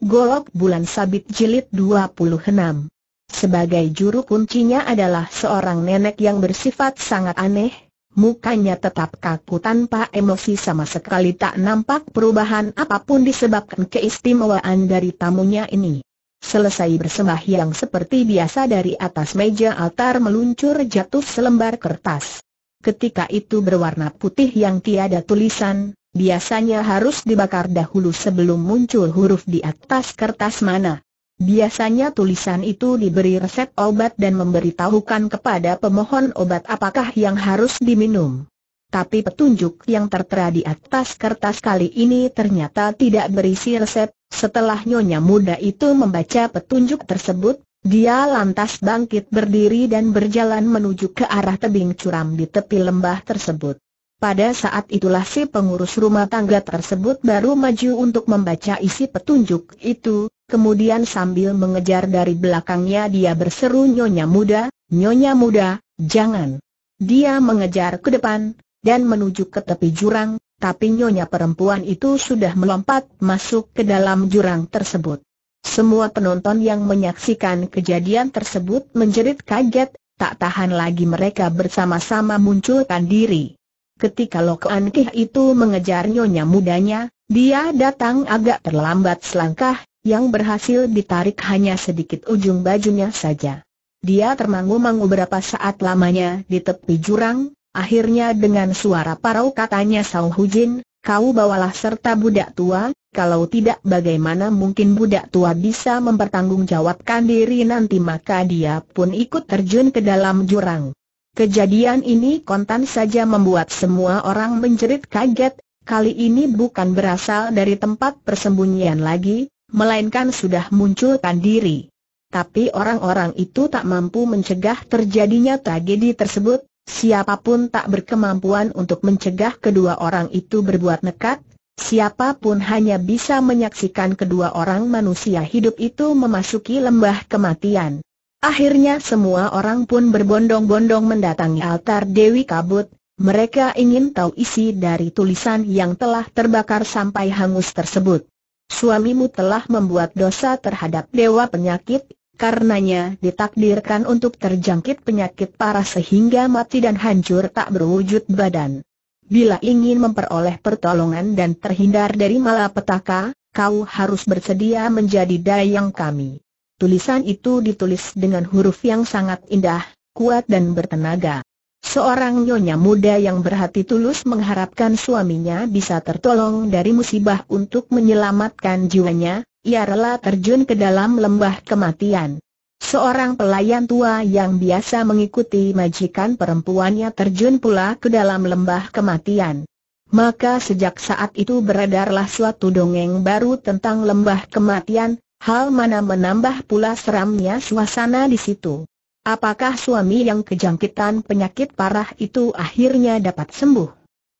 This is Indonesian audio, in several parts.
Golok Bulan Sabit Jilid 26 Sebagai juru kuncinya adalah seorang nenek yang bersifat sangat aneh, mukanya tetap kaku tanpa emosi sama sekali tak nampak perubahan apapun disebabkan keistimewaan dari tamunya ini. Selesai yang seperti biasa dari atas meja altar meluncur jatuh selembar kertas. Ketika itu berwarna putih yang tiada tulisan, biasanya harus dibakar dahulu sebelum muncul huruf di atas kertas mana. Biasanya tulisan itu diberi resep obat dan memberitahukan kepada pemohon obat apakah yang harus diminum. Tapi petunjuk yang tertera di atas kertas kali ini ternyata tidak berisi resep, setelah nyonya muda itu membaca petunjuk tersebut, dia lantas bangkit berdiri dan berjalan menuju ke arah tebing curam di tepi lembah tersebut. Pada saat itulah si pengurus rumah tangga tersebut baru maju untuk membaca isi petunjuk itu, kemudian sambil mengejar dari belakangnya dia berseru Nyonya Muda, Nyonya Muda, jangan. Dia mengejar ke depan, dan menuju ke tepi jurang, tapi Nyonya perempuan itu sudah melompat masuk ke dalam jurang tersebut. Semua penonton yang menyaksikan kejadian tersebut menjerit kaget, tak tahan lagi mereka bersama-sama munculkan diri. Ketika Lokoan Kih itu mengejar nyonya mudanya, dia datang agak terlambat selangkah, yang berhasil ditarik hanya sedikit ujung bajunya saja. Dia termangu-mangu berapa saat lamanya di tepi jurang, akhirnya dengan suara parau katanya Sao Hujin, kau bawalah serta budak tua, kalau tidak bagaimana mungkin budak tua bisa mempertanggungjawabkan diri nanti maka dia pun ikut terjun ke dalam jurang. Kejadian ini kontan saja membuat semua orang menjerit kaget, kali ini bukan berasal dari tempat persembunyian lagi, melainkan sudah munculkan diri. Tapi orang-orang itu tak mampu mencegah terjadinya tragedi tersebut, siapapun tak berkemampuan untuk mencegah kedua orang itu berbuat nekat, siapapun hanya bisa menyaksikan kedua orang manusia hidup itu memasuki lembah kematian. Akhirnya semua orang pun berbondong-bondong mendatangi altar Dewi Kabut, mereka ingin tahu isi dari tulisan yang telah terbakar sampai hangus tersebut. Suamimu telah membuat dosa terhadap dewa penyakit, karenanya ditakdirkan untuk terjangkit penyakit parah sehingga mati dan hancur tak berwujud badan. Bila ingin memperoleh pertolongan dan terhindar dari malapetaka, kau harus bersedia menjadi dayang kami. Tulisan itu ditulis dengan huruf yang sangat indah, kuat dan bertenaga. Seorang nyonya muda yang berhati tulus mengharapkan suaminya bisa tertolong dari musibah untuk menyelamatkan jiwanya, ia rela terjun ke dalam lembah kematian. Seorang pelayan tua yang biasa mengikuti majikan perempuannya terjun pula ke dalam lembah kematian. Maka sejak saat itu beredarlah suatu dongeng baru tentang lembah kematian, Hal mana menambah pula seramnya suasana di situ. Apakah suami yang kejangkitan penyakit parah itu akhirnya dapat sembuh?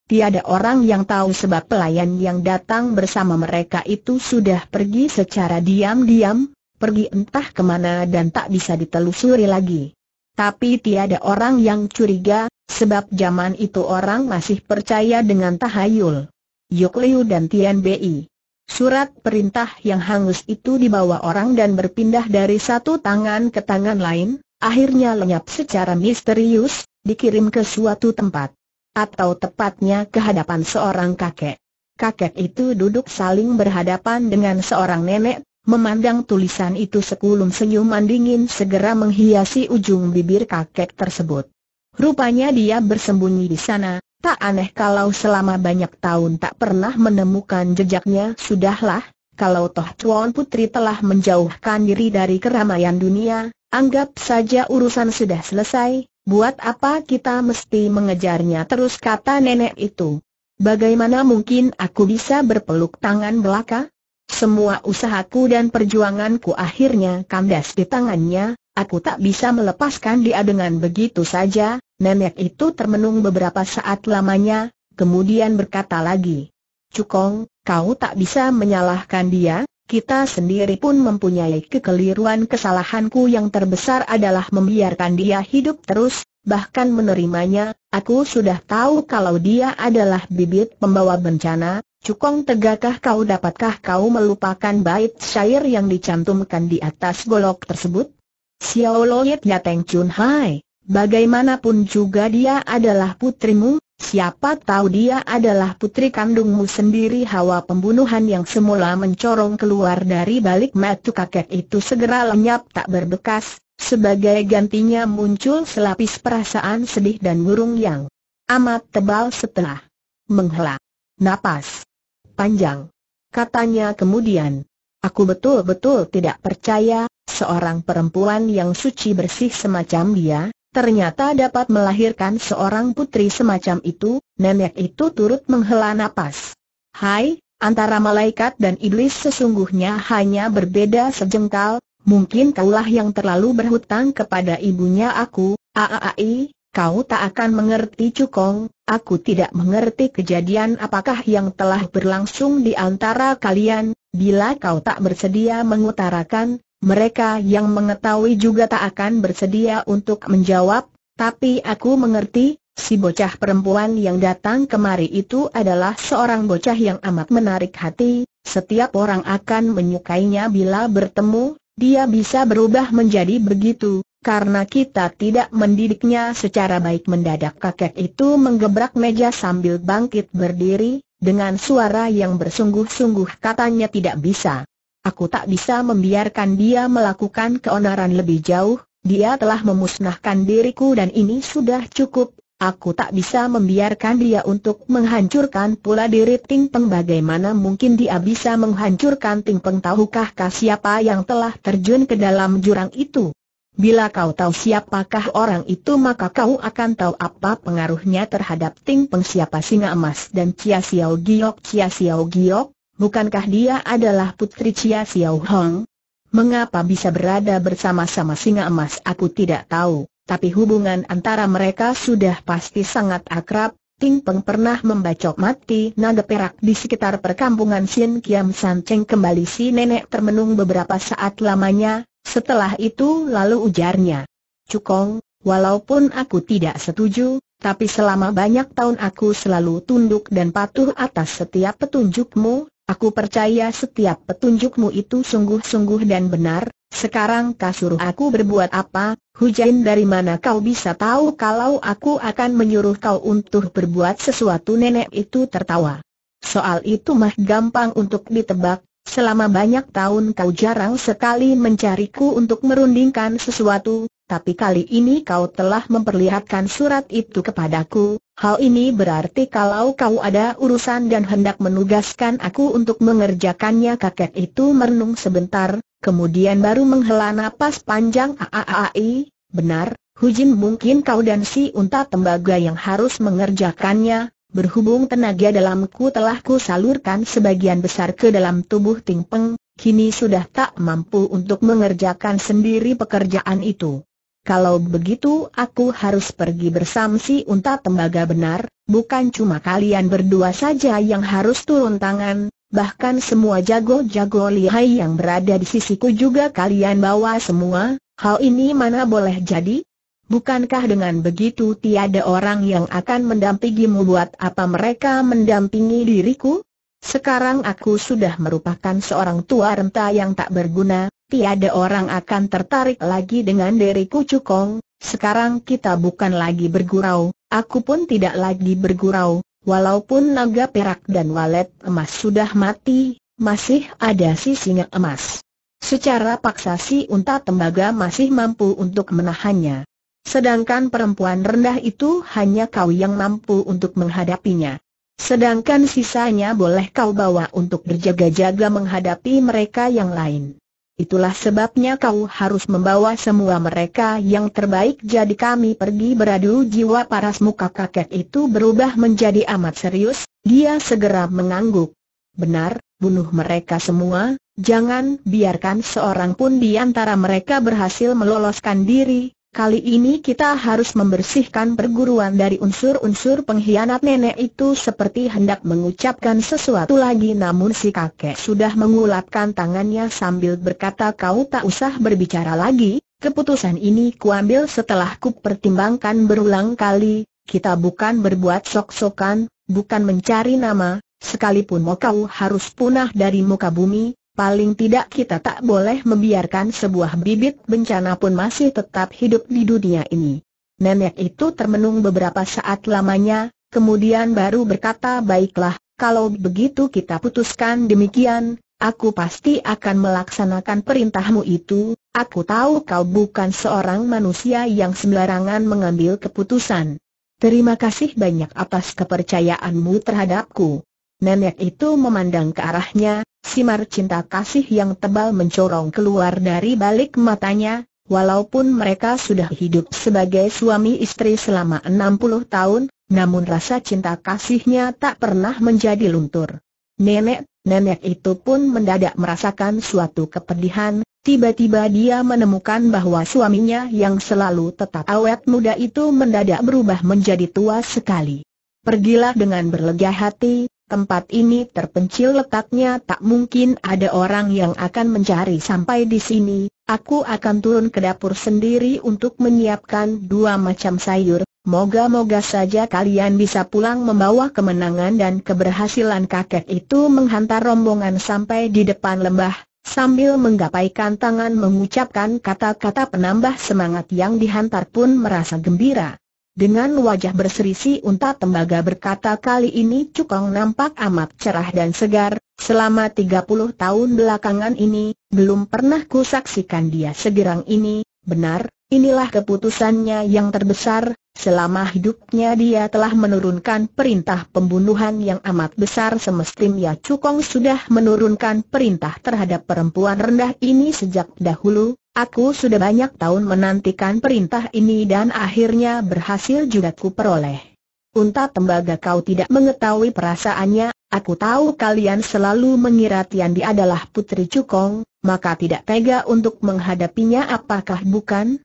Tiada orang yang tahu sebab pelayan yang datang bersama mereka itu sudah pergi secara diam-diam, pergi entah kemana dan tak bisa ditelusuri lagi. Tapi tiada orang yang curiga, sebab zaman itu orang masih percaya dengan tahayul. Yuk Liu dan Tian Bei. Surat perintah yang hangus itu dibawa orang dan berpindah dari satu tangan ke tangan lain, akhirnya lenyap secara misterius, dikirim ke suatu tempat. Atau tepatnya ke hadapan seorang kakek. Kakek itu duduk saling berhadapan dengan seorang nenek, memandang tulisan itu sekulum senyuman dingin segera menghiasi ujung bibir kakek tersebut. Rupanya dia bersembunyi di sana, Tak aneh kalau selama banyak tahun tak pernah menemukan jejaknya Sudahlah, kalau Toh Tuan Putri telah menjauhkan diri dari keramaian dunia Anggap saja urusan sudah selesai Buat apa kita mesti mengejarnya terus kata nenek itu Bagaimana mungkin aku bisa berpeluk tangan belaka? Semua usahaku dan perjuanganku akhirnya kandas di tangannya Aku tak bisa melepaskan dia dengan begitu saja Nenek itu termenung beberapa saat lamanya, kemudian berkata lagi. Cukong, kau tak bisa menyalahkan dia, kita sendiri pun mempunyai kekeliruan kesalahanku yang terbesar adalah membiarkan dia hidup terus, bahkan menerimanya, aku sudah tahu kalau dia adalah bibit pembawa bencana, Cukong tegakkah kau dapatkah kau melupakan bait syair yang dicantumkan di atas golok tersebut? Xiao Loyet Teng Chun Hai Bagaimanapun juga dia adalah putrimu, siapa tahu dia adalah putri kandungmu sendiri hawa pembunuhan yang semula mencorong keluar dari balik matu kakek itu segera lenyap tak berbekas, sebagai gantinya muncul selapis perasaan sedih dan murung yang amat tebal setelah menghela napas panjang. Katanya kemudian, aku betul-betul tidak percaya, seorang perempuan yang suci bersih semacam dia, ternyata dapat melahirkan seorang putri semacam itu, nenek itu turut menghela napas. Hai, antara malaikat dan iblis sesungguhnya hanya berbeda sejengkal, mungkin kaulah yang terlalu berhutang kepada ibunya aku, aaai, kau tak akan mengerti cukong, aku tidak mengerti kejadian apakah yang telah berlangsung di antara kalian, bila kau tak bersedia mengutarakan, mereka yang mengetahui juga tak akan bersedia untuk menjawab, tapi aku mengerti, si bocah perempuan yang datang kemari itu adalah seorang bocah yang amat menarik hati, setiap orang akan menyukainya bila bertemu, dia bisa berubah menjadi begitu, karena kita tidak mendidiknya secara baik mendadak kakek itu menggebrak meja sambil bangkit berdiri, dengan suara yang bersungguh-sungguh katanya tidak bisa Aku tak bisa membiarkan dia melakukan keonaran lebih jauh, dia telah memusnahkan diriku dan ini sudah cukup, Aku tak bisa membiarkan dia untuk menghancurkan pula diri Ting Peng bagaimana mungkin dia bisa menghancurkan Ting Peng tahukah siapa yang telah terjun ke dalam jurang itu? Bila kau tahu siapakah orang itu maka kau akan tahu apa pengaruhnya terhadap Ting Peng siapa singa emas dan Cia Xiao Giok Cia Xiao Giok, bukankah dia adalah putri Chia Xiao Hong? Mengapa bisa berada bersama-sama singa emas aku tidak tahu, tapi hubungan antara mereka sudah pasti sangat akrab. Ting Peng pernah membacok mati naga perak di sekitar perkampungan Xin Kiam San Cheng kembali si nenek termenung beberapa saat lamanya, setelah itu lalu ujarnya. Cukong, walaupun aku tidak setuju, tapi selama banyak tahun aku selalu tunduk dan patuh atas setiap petunjukmu, Aku percaya setiap petunjukmu itu sungguh-sungguh dan benar, sekarang kau suruh aku berbuat apa, hujan dari mana kau bisa tahu kalau aku akan menyuruh kau untuk berbuat sesuatu nenek itu tertawa. Soal itu mah gampang untuk ditebak, selama banyak tahun kau jarang sekali mencariku untuk merundingkan sesuatu, tapi kali ini kau telah memperlihatkan surat itu kepadaku, hal ini berarti kalau kau ada urusan dan hendak menugaskan aku untuk mengerjakannya kakek itu merenung sebentar, kemudian baru menghela napas panjang aaai, benar, Hujin mungkin kau dan si unta tembaga yang harus mengerjakannya, berhubung tenaga dalamku telah ku salurkan sebagian besar ke dalam tubuh Ting Peng, kini sudah tak mampu untuk mengerjakan sendiri pekerjaan itu. Kalau begitu aku harus pergi bersama si unta tembaga benar, bukan cuma kalian berdua saja yang harus turun tangan, bahkan semua jago-jago lihai yang berada di sisiku juga kalian bawa semua, hal ini mana boleh jadi? Bukankah dengan begitu tiada orang yang akan mendampingimu buat apa mereka mendampingi diriku? Sekarang aku sudah merupakan seorang tua renta yang tak berguna, tiada orang akan tertarik lagi dengan diriku Cukong, sekarang kita bukan lagi bergurau, aku pun tidak lagi bergurau, walaupun naga perak dan walet emas sudah mati, masih ada si singa emas. Secara paksa si unta tembaga masih mampu untuk menahannya. Sedangkan perempuan rendah itu hanya kau yang mampu untuk menghadapinya. Sedangkan sisanya boleh kau bawa untuk berjaga-jaga menghadapi mereka yang lain. Itulah sebabnya kau harus membawa semua mereka yang terbaik jadi kami pergi beradu jiwa paras muka kakek itu berubah menjadi amat serius, dia segera mengangguk. Benar, bunuh mereka semua, jangan biarkan seorang pun di antara mereka berhasil meloloskan diri, Kali ini kita harus membersihkan perguruan dari unsur-unsur pengkhianat nenek itu seperti hendak mengucapkan sesuatu lagi namun si kakek sudah mengulapkan tangannya sambil berkata kau tak usah berbicara lagi, keputusan ini kuambil setelah ku pertimbangkan berulang kali, kita bukan berbuat sok-sokan, bukan mencari nama, sekalipun mau kau harus punah dari muka bumi, Paling tidak kita tak boleh membiarkan sebuah bibit bencana pun masih tetap hidup di dunia ini. Nenek itu termenung beberapa saat lamanya, kemudian baru berkata baiklah, kalau begitu kita putuskan demikian, aku pasti akan melaksanakan perintahmu itu, aku tahu kau bukan seorang manusia yang sembarangan mengambil keputusan. Terima kasih banyak atas kepercayaanmu terhadapku. Nenek itu memandang ke arahnya, Simar cinta kasih yang tebal mencorong keluar dari balik matanya, walaupun mereka sudah hidup sebagai suami istri selama 60 tahun, namun rasa cinta kasihnya tak pernah menjadi luntur. Nenek, nenek itu pun mendadak merasakan suatu kepedihan, tiba-tiba dia menemukan bahwa suaminya yang selalu tetap awet muda itu mendadak berubah menjadi tua sekali. Pergilah dengan berlega hati, Tempat ini terpencil letaknya tak mungkin ada orang yang akan mencari sampai di sini. Aku akan turun ke dapur sendiri untuk menyiapkan dua macam sayur. Moga-moga saja kalian bisa pulang membawa kemenangan dan keberhasilan kakek itu menghantar rombongan sampai di depan lembah. Sambil menggapaikan tangan mengucapkan kata-kata penambah semangat yang dihantar pun merasa gembira. Dengan wajah berserisi unta tembaga berkata kali ini Cukong nampak amat cerah dan segar, selama tiga puluh tahun belakangan ini, belum pernah kusaksikan dia segerang ini, benar, inilah keputusannya yang terbesar, Selama hidupnya dia telah menurunkan perintah pembunuhan yang amat besar semestinya Cukong sudah menurunkan perintah terhadap perempuan rendah ini sejak dahulu, aku sudah banyak tahun menantikan perintah ini dan akhirnya berhasil juga ku peroleh. Unta tembaga kau tidak mengetahui perasaannya, aku tahu kalian selalu mengira Tiandi adalah putri Cukong, maka tidak tega untuk menghadapinya apakah bukan?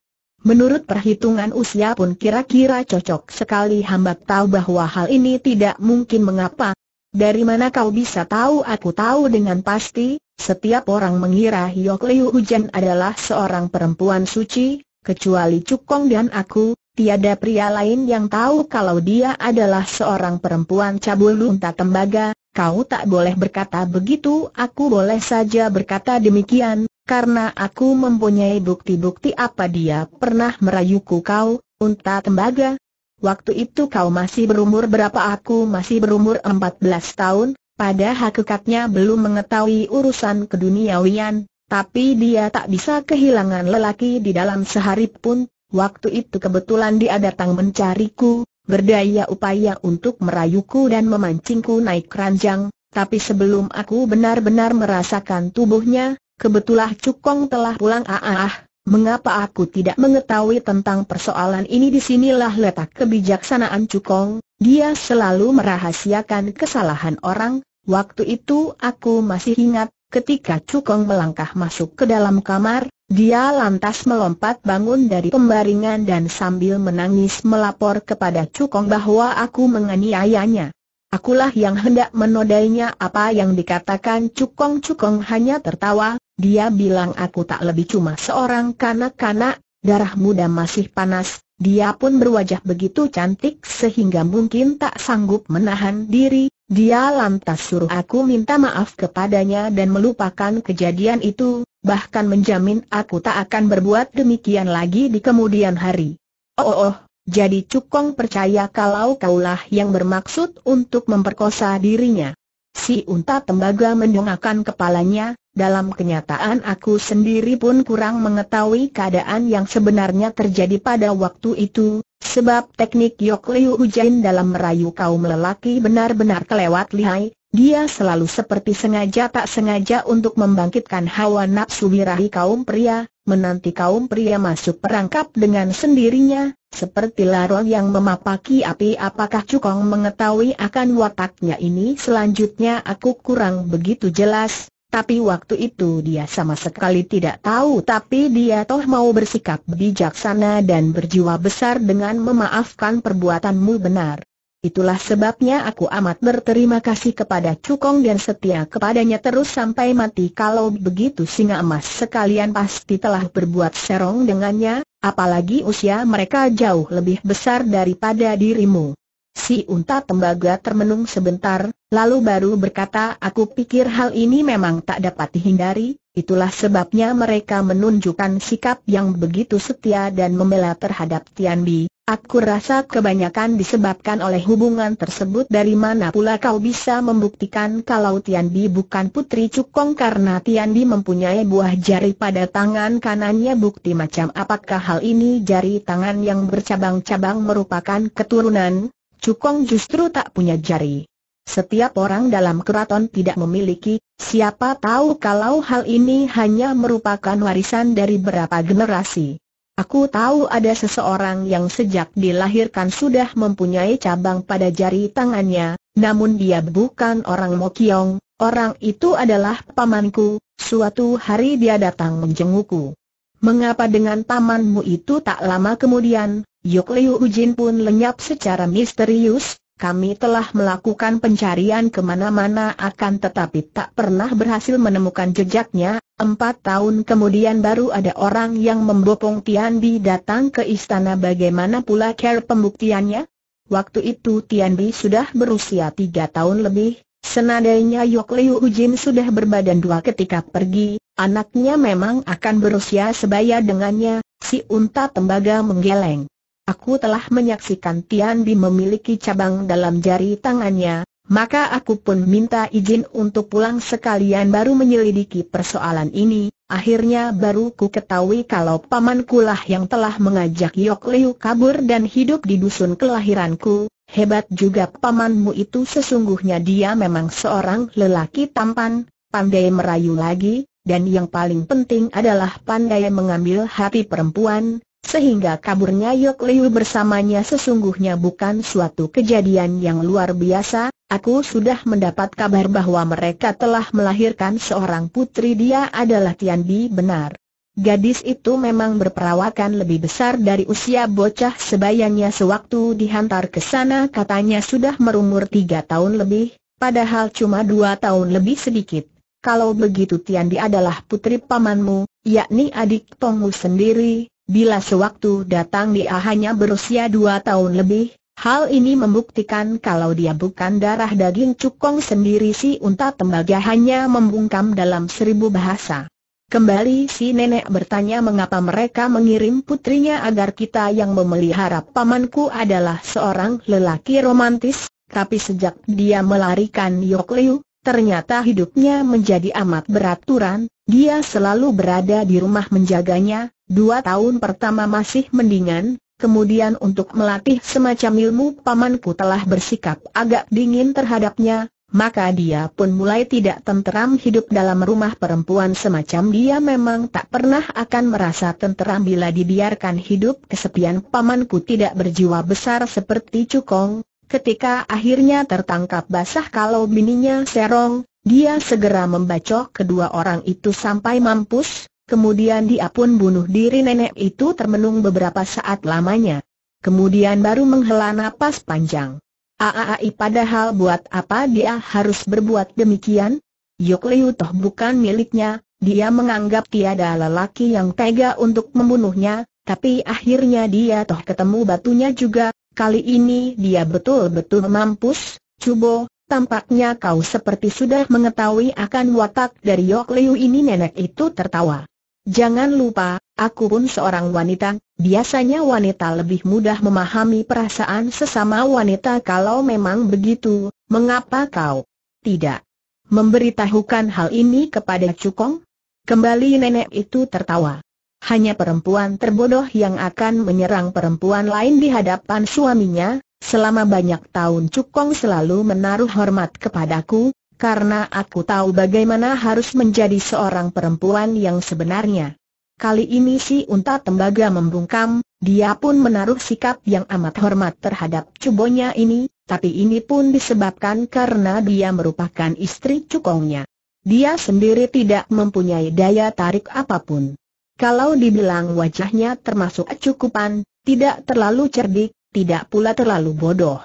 Menurut perhitungan usia pun kira-kira cocok sekali hamba tahu bahwa hal ini tidak mungkin mengapa. Dari mana kau bisa tahu aku tahu dengan pasti, setiap orang mengira Hyok Liu Hujan adalah seorang perempuan suci, kecuali Cukong dan aku, tiada pria lain yang tahu kalau dia adalah seorang perempuan cabul lunta tembaga, kau tak boleh berkata begitu, aku boleh saja berkata demikian, karena aku mempunyai bukti-bukti apa dia pernah merayuku kau, unta tembaga. Waktu itu kau masih berumur berapa aku masih berumur 14 tahun, pada hakikatnya belum mengetahui urusan keduniawian, tapi dia tak bisa kehilangan lelaki di dalam sehari pun, waktu itu kebetulan dia datang mencariku, berdaya upaya untuk merayuku dan memancingku naik keranjang, tapi sebelum aku benar-benar merasakan tubuhnya, Kebetulah Cukong telah pulang ah, ah, mengapa aku tidak mengetahui tentang persoalan ini disinilah letak kebijaksanaan Cukong, dia selalu merahasiakan kesalahan orang, waktu itu aku masih ingat, ketika Cukong melangkah masuk ke dalam kamar, dia lantas melompat bangun dari pembaringan dan sambil menangis melapor kepada Cukong bahwa aku menganiayanya. Akulah yang hendak menodainya apa yang dikatakan cukong-cukong hanya tertawa, dia bilang aku tak lebih cuma seorang kanak-kanak, darah muda masih panas, dia pun berwajah begitu cantik sehingga mungkin tak sanggup menahan diri, dia lantas suruh aku minta maaf kepadanya dan melupakan kejadian itu, bahkan menjamin aku tak akan berbuat demikian lagi di kemudian hari. Oh oh, oh jadi Cukong percaya kalau kaulah yang bermaksud untuk memperkosa dirinya. Si unta tembaga mendongakkan kepalanya, dalam kenyataan aku sendiri pun kurang mengetahui keadaan yang sebenarnya terjadi pada waktu itu, sebab teknik Yok Liu dalam merayu kaum lelaki benar-benar kelewat lihai, dia selalu seperti sengaja tak sengaja untuk membangkitkan hawa nafsu wirahi kaum pria, menanti kaum pria masuk perangkap dengan sendirinya, seperti larong yang memapaki api apakah Cukong mengetahui akan wataknya ini selanjutnya aku kurang begitu jelas, tapi waktu itu dia sama sekali tidak tahu tapi dia toh mau bersikap bijaksana dan berjiwa besar dengan memaafkan perbuatanmu benar. Itulah sebabnya aku amat berterima kasih kepada Cukong dan setia kepadanya terus sampai mati Kalau begitu singa emas sekalian pasti telah berbuat serong dengannya Apalagi usia mereka jauh lebih besar daripada dirimu Si unta tembaga termenung sebentar, lalu baru berkata aku pikir hal ini memang tak dapat dihindari, itulah sebabnya mereka menunjukkan sikap yang begitu setia dan membela terhadap Tian Bi, Aku rasa kebanyakan disebabkan oleh hubungan tersebut dari mana pula kau bisa membuktikan kalau Tian Bi bukan putri Cukong karena Tian Bi mempunyai buah jari pada tangan kanannya bukti macam apakah hal ini jari tangan yang bercabang-cabang merupakan keturunan, Cukong justru tak punya jari. Setiap orang dalam keraton tidak memiliki, siapa tahu kalau hal ini hanya merupakan warisan dari berapa generasi. Aku tahu ada seseorang yang sejak dilahirkan sudah mempunyai cabang pada jari tangannya, namun dia bukan orang Mokyong, orang itu adalah pamanku, suatu hari dia datang menjengukku. Mengapa dengan pamanmu itu tak lama kemudian, Yuk Liu Ujin pun lenyap secara misterius, kami telah melakukan pencarian kemana-mana akan tetapi tak pernah berhasil menemukan jejaknya, Empat tahun kemudian baru ada orang yang membopong Bi datang ke istana bagaimana pula care pembuktiannya? Waktu itu Tian Bi sudah berusia tiga tahun lebih, senadainya Yok Liu Ujin sudah berbadan dua ketika pergi, anaknya memang akan berusia sebaya dengannya, si unta tembaga menggeleng. Aku telah menyaksikan Tian Bi memiliki cabang dalam jari tangannya, maka aku pun minta izin untuk pulang sekalian baru menyelidiki persoalan ini. Akhirnya baru ku ketahui kalau pamanku lah yang telah mengajak Yok Liu kabur dan hidup di dusun kelahiranku. Hebat juga pamanmu itu sesungguhnya dia memang seorang lelaki tampan, pandai merayu lagi, dan yang paling penting adalah pandai mengambil hati perempuan, sehingga kaburnya Yok Liu bersamanya sesungguhnya bukan suatu kejadian yang luar biasa, Aku sudah mendapat kabar bahwa mereka telah melahirkan seorang putri dia adalah Tian Bi benar. Gadis itu memang berperawakan lebih besar dari usia bocah sebayanya sewaktu dihantar ke sana katanya sudah merumur tiga tahun lebih, padahal cuma dua tahun lebih sedikit. Kalau begitu Tian Bi adalah putri pamanmu, yakni adik Pongu sendiri, bila sewaktu datang dia hanya berusia dua tahun lebih, Hal ini membuktikan kalau dia bukan darah daging cukong sendiri si unta tembaga hanya membungkam dalam seribu bahasa. Kembali si nenek bertanya mengapa mereka mengirim putrinya agar kita yang memelihara pamanku adalah seorang lelaki romantis, tapi sejak dia melarikan Yok Liu, ternyata hidupnya menjadi amat beraturan, dia selalu berada di rumah menjaganya, dua tahun pertama masih mendingan, Kemudian untuk melatih semacam ilmu pamanku telah bersikap agak dingin terhadapnya, maka dia pun mulai tidak tenteram hidup dalam rumah perempuan semacam dia memang tak pernah akan merasa tenteram bila dibiarkan hidup kesepian pamanku tidak berjiwa besar seperti Cukong. Ketika akhirnya tertangkap basah kalau bininya serong, dia segera membacok kedua orang itu sampai mampus, Kemudian dia pun bunuh diri nenek itu termenung beberapa saat lamanya. Kemudian baru menghela napas panjang. Aaai, padahal buat apa dia harus berbuat demikian? Yok Liu toh bukan miliknya, dia menganggap tiada lelaki yang tega untuk membunuhnya, tapi akhirnya dia toh ketemu batunya juga, kali ini dia betul-betul mampus, Cubo, tampaknya kau seperti sudah mengetahui akan watak dari Yok Liu ini nenek itu tertawa. Jangan lupa, aku pun seorang wanita, biasanya wanita lebih mudah memahami perasaan sesama wanita kalau memang begitu, mengapa kau tidak memberitahukan hal ini kepada Cukong? Kembali nenek itu tertawa. Hanya perempuan terbodoh yang akan menyerang perempuan lain di hadapan suaminya, selama banyak tahun Cukong selalu menaruh hormat kepadaku, karena aku tahu bagaimana harus menjadi seorang perempuan yang sebenarnya. Kali ini si unta tembaga membungkam, dia pun menaruh sikap yang amat hormat terhadap cubonya ini, tapi ini pun disebabkan karena dia merupakan istri cukongnya. Dia sendiri tidak mempunyai daya tarik apapun. Kalau dibilang wajahnya termasuk cukupan, tidak terlalu cerdik, tidak pula terlalu bodoh.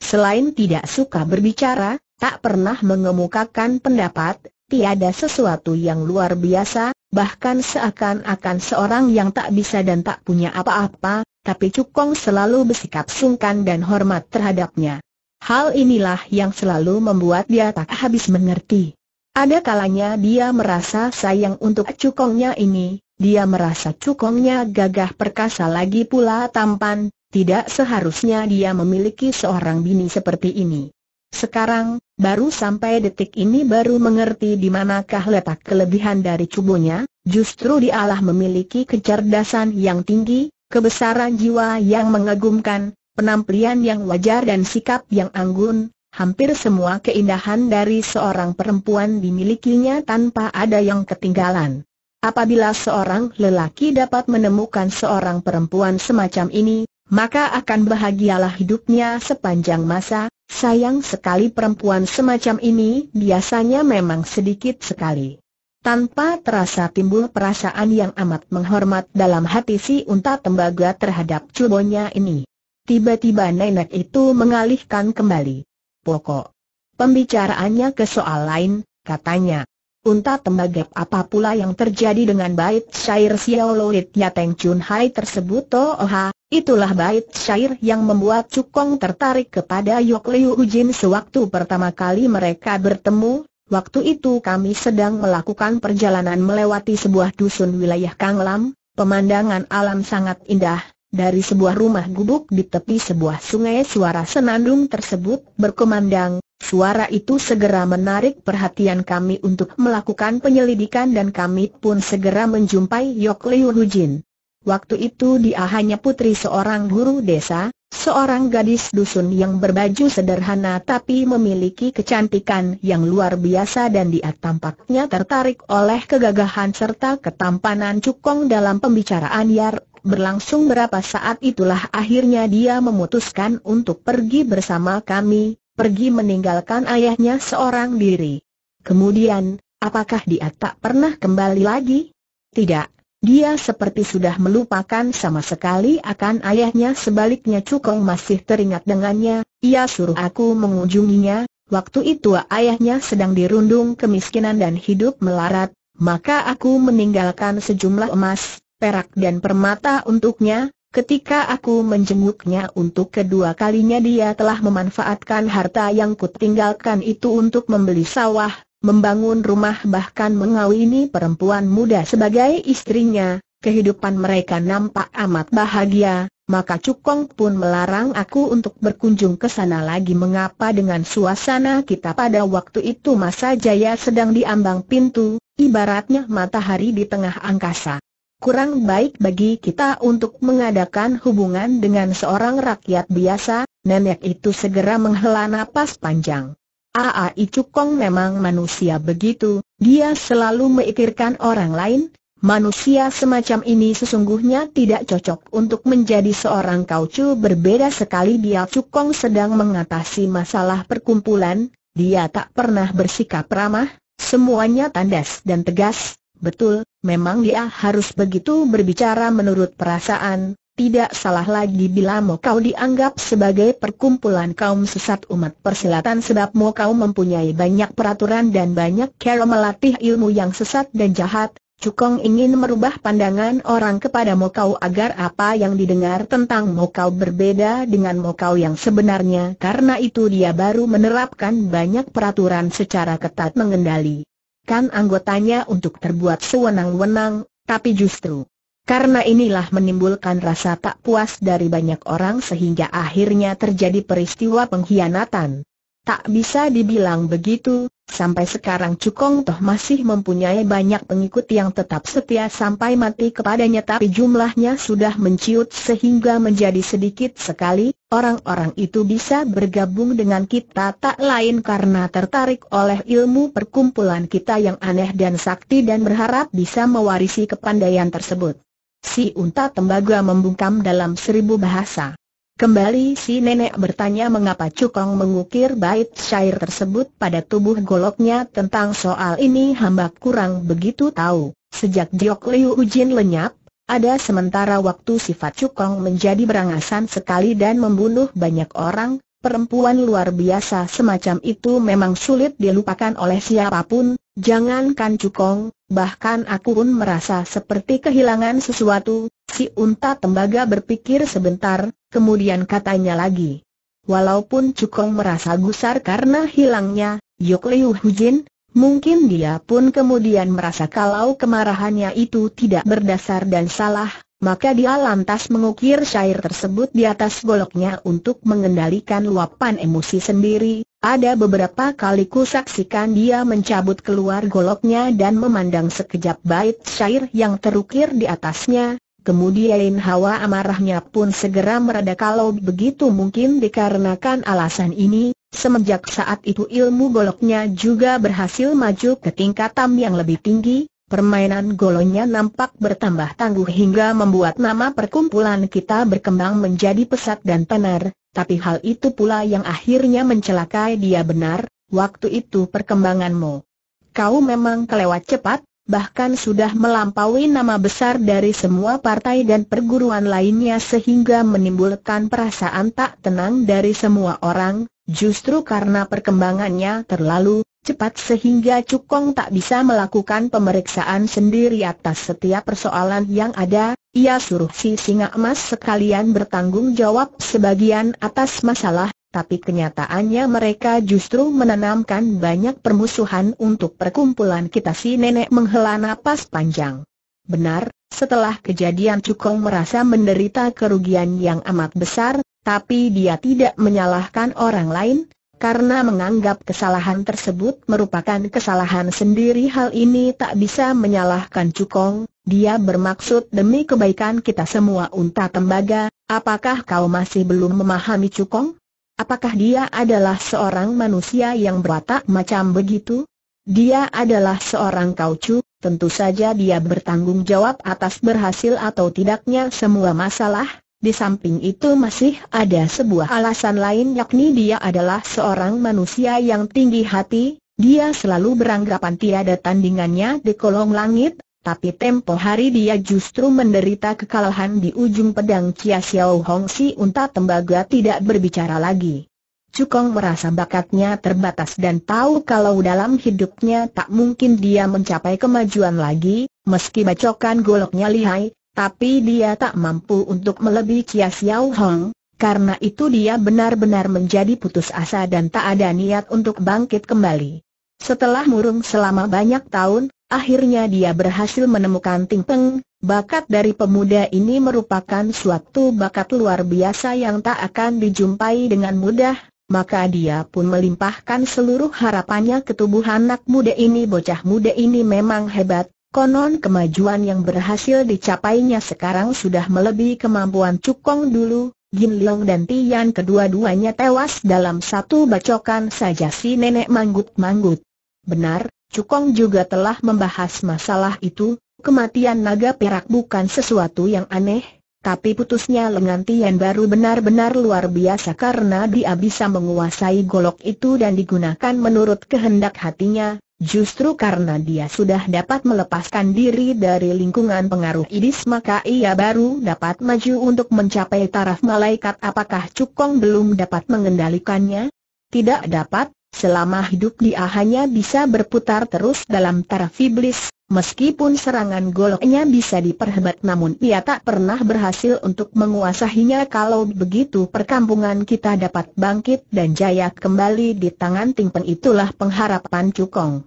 Selain tidak suka berbicara, tak pernah mengemukakan pendapat, tiada sesuatu yang luar biasa, bahkan seakan-akan seorang yang tak bisa dan tak punya apa-apa, tapi Cukong selalu bersikap sungkan dan hormat terhadapnya. Hal inilah yang selalu membuat dia tak habis mengerti. Ada kalanya dia merasa sayang untuk cukongnya ini, dia merasa cukongnya gagah perkasa lagi pula tampan, tidak seharusnya dia memiliki seorang bini seperti ini. Sekarang, baru sampai detik ini baru mengerti di manakah letak kelebihan dari cubunya, justru dialah memiliki kecerdasan yang tinggi, kebesaran jiwa yang mengagumkan, penampilan yang wajar dan sikap yang anggun, hampir semua keindahan dari seorang perempuan dimilikinya tanpa ada yang ketinggalan. Apabila seorang lelaki dapat menemukan seorang perempuan semacam ini, maka akan bahagialah hidupnya sepanjang masa, Sayang sekali perempuan semacam ini biasanya memang sedikit sekali. Tanpa terasa timbul perasaan yang amat menghormat dalam hati si unta tembaga terhadap cubonya ini. Tiba-tiba nenek itu mengalihkan kembali. Pokok. Pembicaraannya ke soal lain, katanya. Unta tembaga apa pula yang terjadi dengan bait syair Xiao Lolit Yateng Chun Hai tersebut Toh ha. Itulah bait syair yang membuat Cukong tertarik kepada Yok Liu Ujin sewaktu pertama kali mereka bertemu. Waktu itu kami sedang melakukan perjalanan melewati sebuah dusun wilayah Kanglam, pemandangan alam sangat indah. Dari sebuah rumah gubuk di tepi sebuah sungai suara senandung tersebut berkumandang, suara itu segera menarik perhatian kami untuk melakukan penyelidikan dan kami pun segera menjumpai Yok Liu Ujin. Waktu itu dia hanya putri seorang guru desa, seorang gadis dusun yang berbaju sederhana tapi memiliki kecantikan yang luar biasa dan dia tampaknya tertarik oleh kegagahan serta ketampanan Cukong dalam pembicaraan Yar Berlangsung berapa saat itulah akhirnya dia memutuskan untuk pergi bersama kami, pergi meninggalkan ayahnya seorang diri. Kemudian, apakah dia tak pernah kembali lagi? Tidak, dia seperti sudah melupakan sama sekali akan ayahnya sebaliknya Cukong masih teringat dengannya, ia suruh aku mengunjunginya, waktu itu ayahnya sedang dirundung kemiskinan dan hidup melarat, maka aku meninggalkan sejumlah emas, perak dan permata untuknya, Ketika aku menjenguknya untuk kedua kalinya dia telah memanfaatkan harta yang kutinggalkan itu untuk membeli sawah, membangun rumah bahkan mengawini perempuan muda sebagai istrinya, kehidupan mereka nampak amat bahagia, maka Cukong pun melarang aku untuk berkunjung ke sana lagi mengapa dengan suasana kita pada waktu itu masa jaya sedang diambang pintu, ibaratnya matahari di tengah angkasa. Kurang baik bagi kita untuk mengadakan hubungan dengan seorang rakyat biasa, nenek itu segera menghela napas panjang. Aa Icukong memang manusia begitu, dia selalu memikirkan orang lain, manusia semacam ini sesungguhnya tidak cocok untuk menjadi seorang kaucu berbeda sekali dia Cukong sedang mengatasi masalah perkumpulan, dia tak pernah bersikap ramah, semuanya tandas dan tegas, betul, memang dia harus begitu berbicara menurut perasaan, tidak salah lagi bila Mokau dianggap sebagai perkumpulan kaum sesat umat persilatan sebab Mokau mempunyai banyak peraturan dan banyak cara melatih ilmu yang sesat dan jahat. Cukong ingin merubah pandangan orang kepada Mokau agar apa yang didengar tentang Mokau berbeda dengan Mokau yang sebenarnya karena itu dia baru menerapkan banyak peraturan secara ketat mengendali. Kan anggotanya untuk terbuat sewenang-wenang, tapi justru karena inilah menimbulkan rasa tak puas dari banyak orang sehingga akhirnya terjadi peristiwa pengkhianatan. Tak bisa dibilang begitu, sampai sekarang Cukong Toh masih mempunyai banyak pengikut yang tetap setia sampai mati kepadanya tapi jumlahnya sudah menciut sehingga menjadi sedikit sekali, orang-orang itu bisa bergabung dengan kita tak lain karena tertarik oleh ilmu perkumpulan kita yang aneh dan sakti dan berharap bisa mewarisi kepandaian tersebut. Si unta tembaga membungkam dalam seribu bahasa. Kembali si nenek bertanya mengapa Cukong mengukir bait syair tersebut pada tubuh goloknya tentang soal ini hamba kurang begitu tahu. Sejak Jok Liu Ujin lenyap, ada sementara waktu sifat Cukong menjadi berangasan sekali dan membunuh banyak orang, perempuan luar biasa semacam itu memang sulit dilupakan oleh siapapun, jangankan Cukong, bahkan aku pun merasa seperti kehilangan sesuatu, si unta tembaga berpikir sebentar, kemudian katanya lagi. Walaupun Cukong merasa gusar karena hilangnya, Yok Liu Hujin, mungkin dia pun kemudian merasa kalau kemarahannya itu tidak berdasar dan salah, maka dia lantas mengukir syair tersebut di atas goloknya untuk mengendalikan luapan emosi sendiri, ada beberapa kali kusaksikan dia mencabut keluar goloknya dan memandang sekejap bait syair yang terukir di atasnya, kemudian hawa amarahnya pun segera mereda kalau begitu mungkin dikarenakan alasan ini, semenjak saat itu ilmu goloknya juga berhasil maju ke tingkatan yang lebih tinggi, Permainan golonya nampak bertambah tangguh hingga membuat nama perkumpulan kita berkembang menjadi pesat dan tenar, tapi hal itu pula yang akhirnya mencelakai dia benar, waktu itu perkembanganmu. Kau memang kelewat cepat, bahkan sudah melampaui nama besar dari semua partai dan perguruan lainnya sehingga menimbulkan perasaan tak tenang dari semua orang, justru karena perkembangannya terlalu cepat sehingga Cukong tak bisa melakukan pemeriksaan sendiri atas setiap persoalan yang ada, ia suruh si singa emas sekalian bertanggung jawab sebagian atas masalah, tapi kenyataannya mereka justru menanamkan banyak permusuhan untuk perkumpulan kita si nenek menghela napas panjang. Benar, setelah kejadian Cukong merasa menderita kerugian yang amat besar, tapi dia tidak menyalahkan orang lain, karena menganggap kesalahan tersebut merupakan kesalahan sendiri hal ini tak bisa menyalahkan Cukong, dia bermaksud demi kebaikan kita semua unta tembaga, apakah kau masih belum memahami Cukong? Apakah dia adalah seorang manusia yang berwatak macam begitu? Dia adalah seorang kaucu, tentu saja dia bertanggung jawab atas berhasil atau tidaknya semua masalah, di samping itu masih ada sebuah alasan lain yakni dia adalah seorang manusia yang tinggi hati, dia selalu beranggapan tiada tandingannya di kolong langit, tapi tempo hari dia justru menderita kekalahan di ujung pedang Chia Xiao Hong Si Unta Tembaga tidak berbicara lagi. Cukong merasa bakatnya terbatas dan tahu kalau dalam hidupnya tak mungkin dia mencapai kemajuan lagi, meski bacokan goloknya lihai, tapi dia tak mampu untuk melebihi Chia Xiao Hong, karena itu dia benar-benar menjadi putus asa dan tak ada niat untuk bangkit kembali. Setelah murung selama banyak tahun, akhirnya dia berhasil menemukan Ting Peng, bakat dari pemuda ini merupakan suatu bakat luar biasa yang tak akan dijumpai dengan mudah, maka dia pun melimpahkan seluruh harapannya ke tubuh anak muda ini bocah muda ini memang hebat, Konon kemajuan yang berhasil dicapainya sekarang sudah melebihi kemampuan Cukong dulu, Gin Leong dan Tian kedua-duanya tewas dalam satu bacokan saja si nenek manggut-manggut. Benar, Cukong juga telah membahas masalah itu, kematian naga perak bukan sesuatu yang aneh, tapi putusnya lengan Tian baru benar-benar luar biasa karena dia bisa menguasai golok itu dan digunakan menurut kehendak hatinya, justru karena dia sudah dapat melepaskan diri dari lingkungan pengaruh idis maka ia baru dapat maju untuk mencapai taraf malaikat apakah Cukong belum dapat mengendalikannya? Tidak dapat, selama hidup dia hanya bisa berputar terus dalam taraf iblis, Meskipun serangan goloknya bisa diperhebat namun ia tak pernah berhasil untuk menguasahinya kalau begitu perkampungan kita dapat bangkit dan jaya kembali di tangan Tingpen itulah pengharapan Cukong.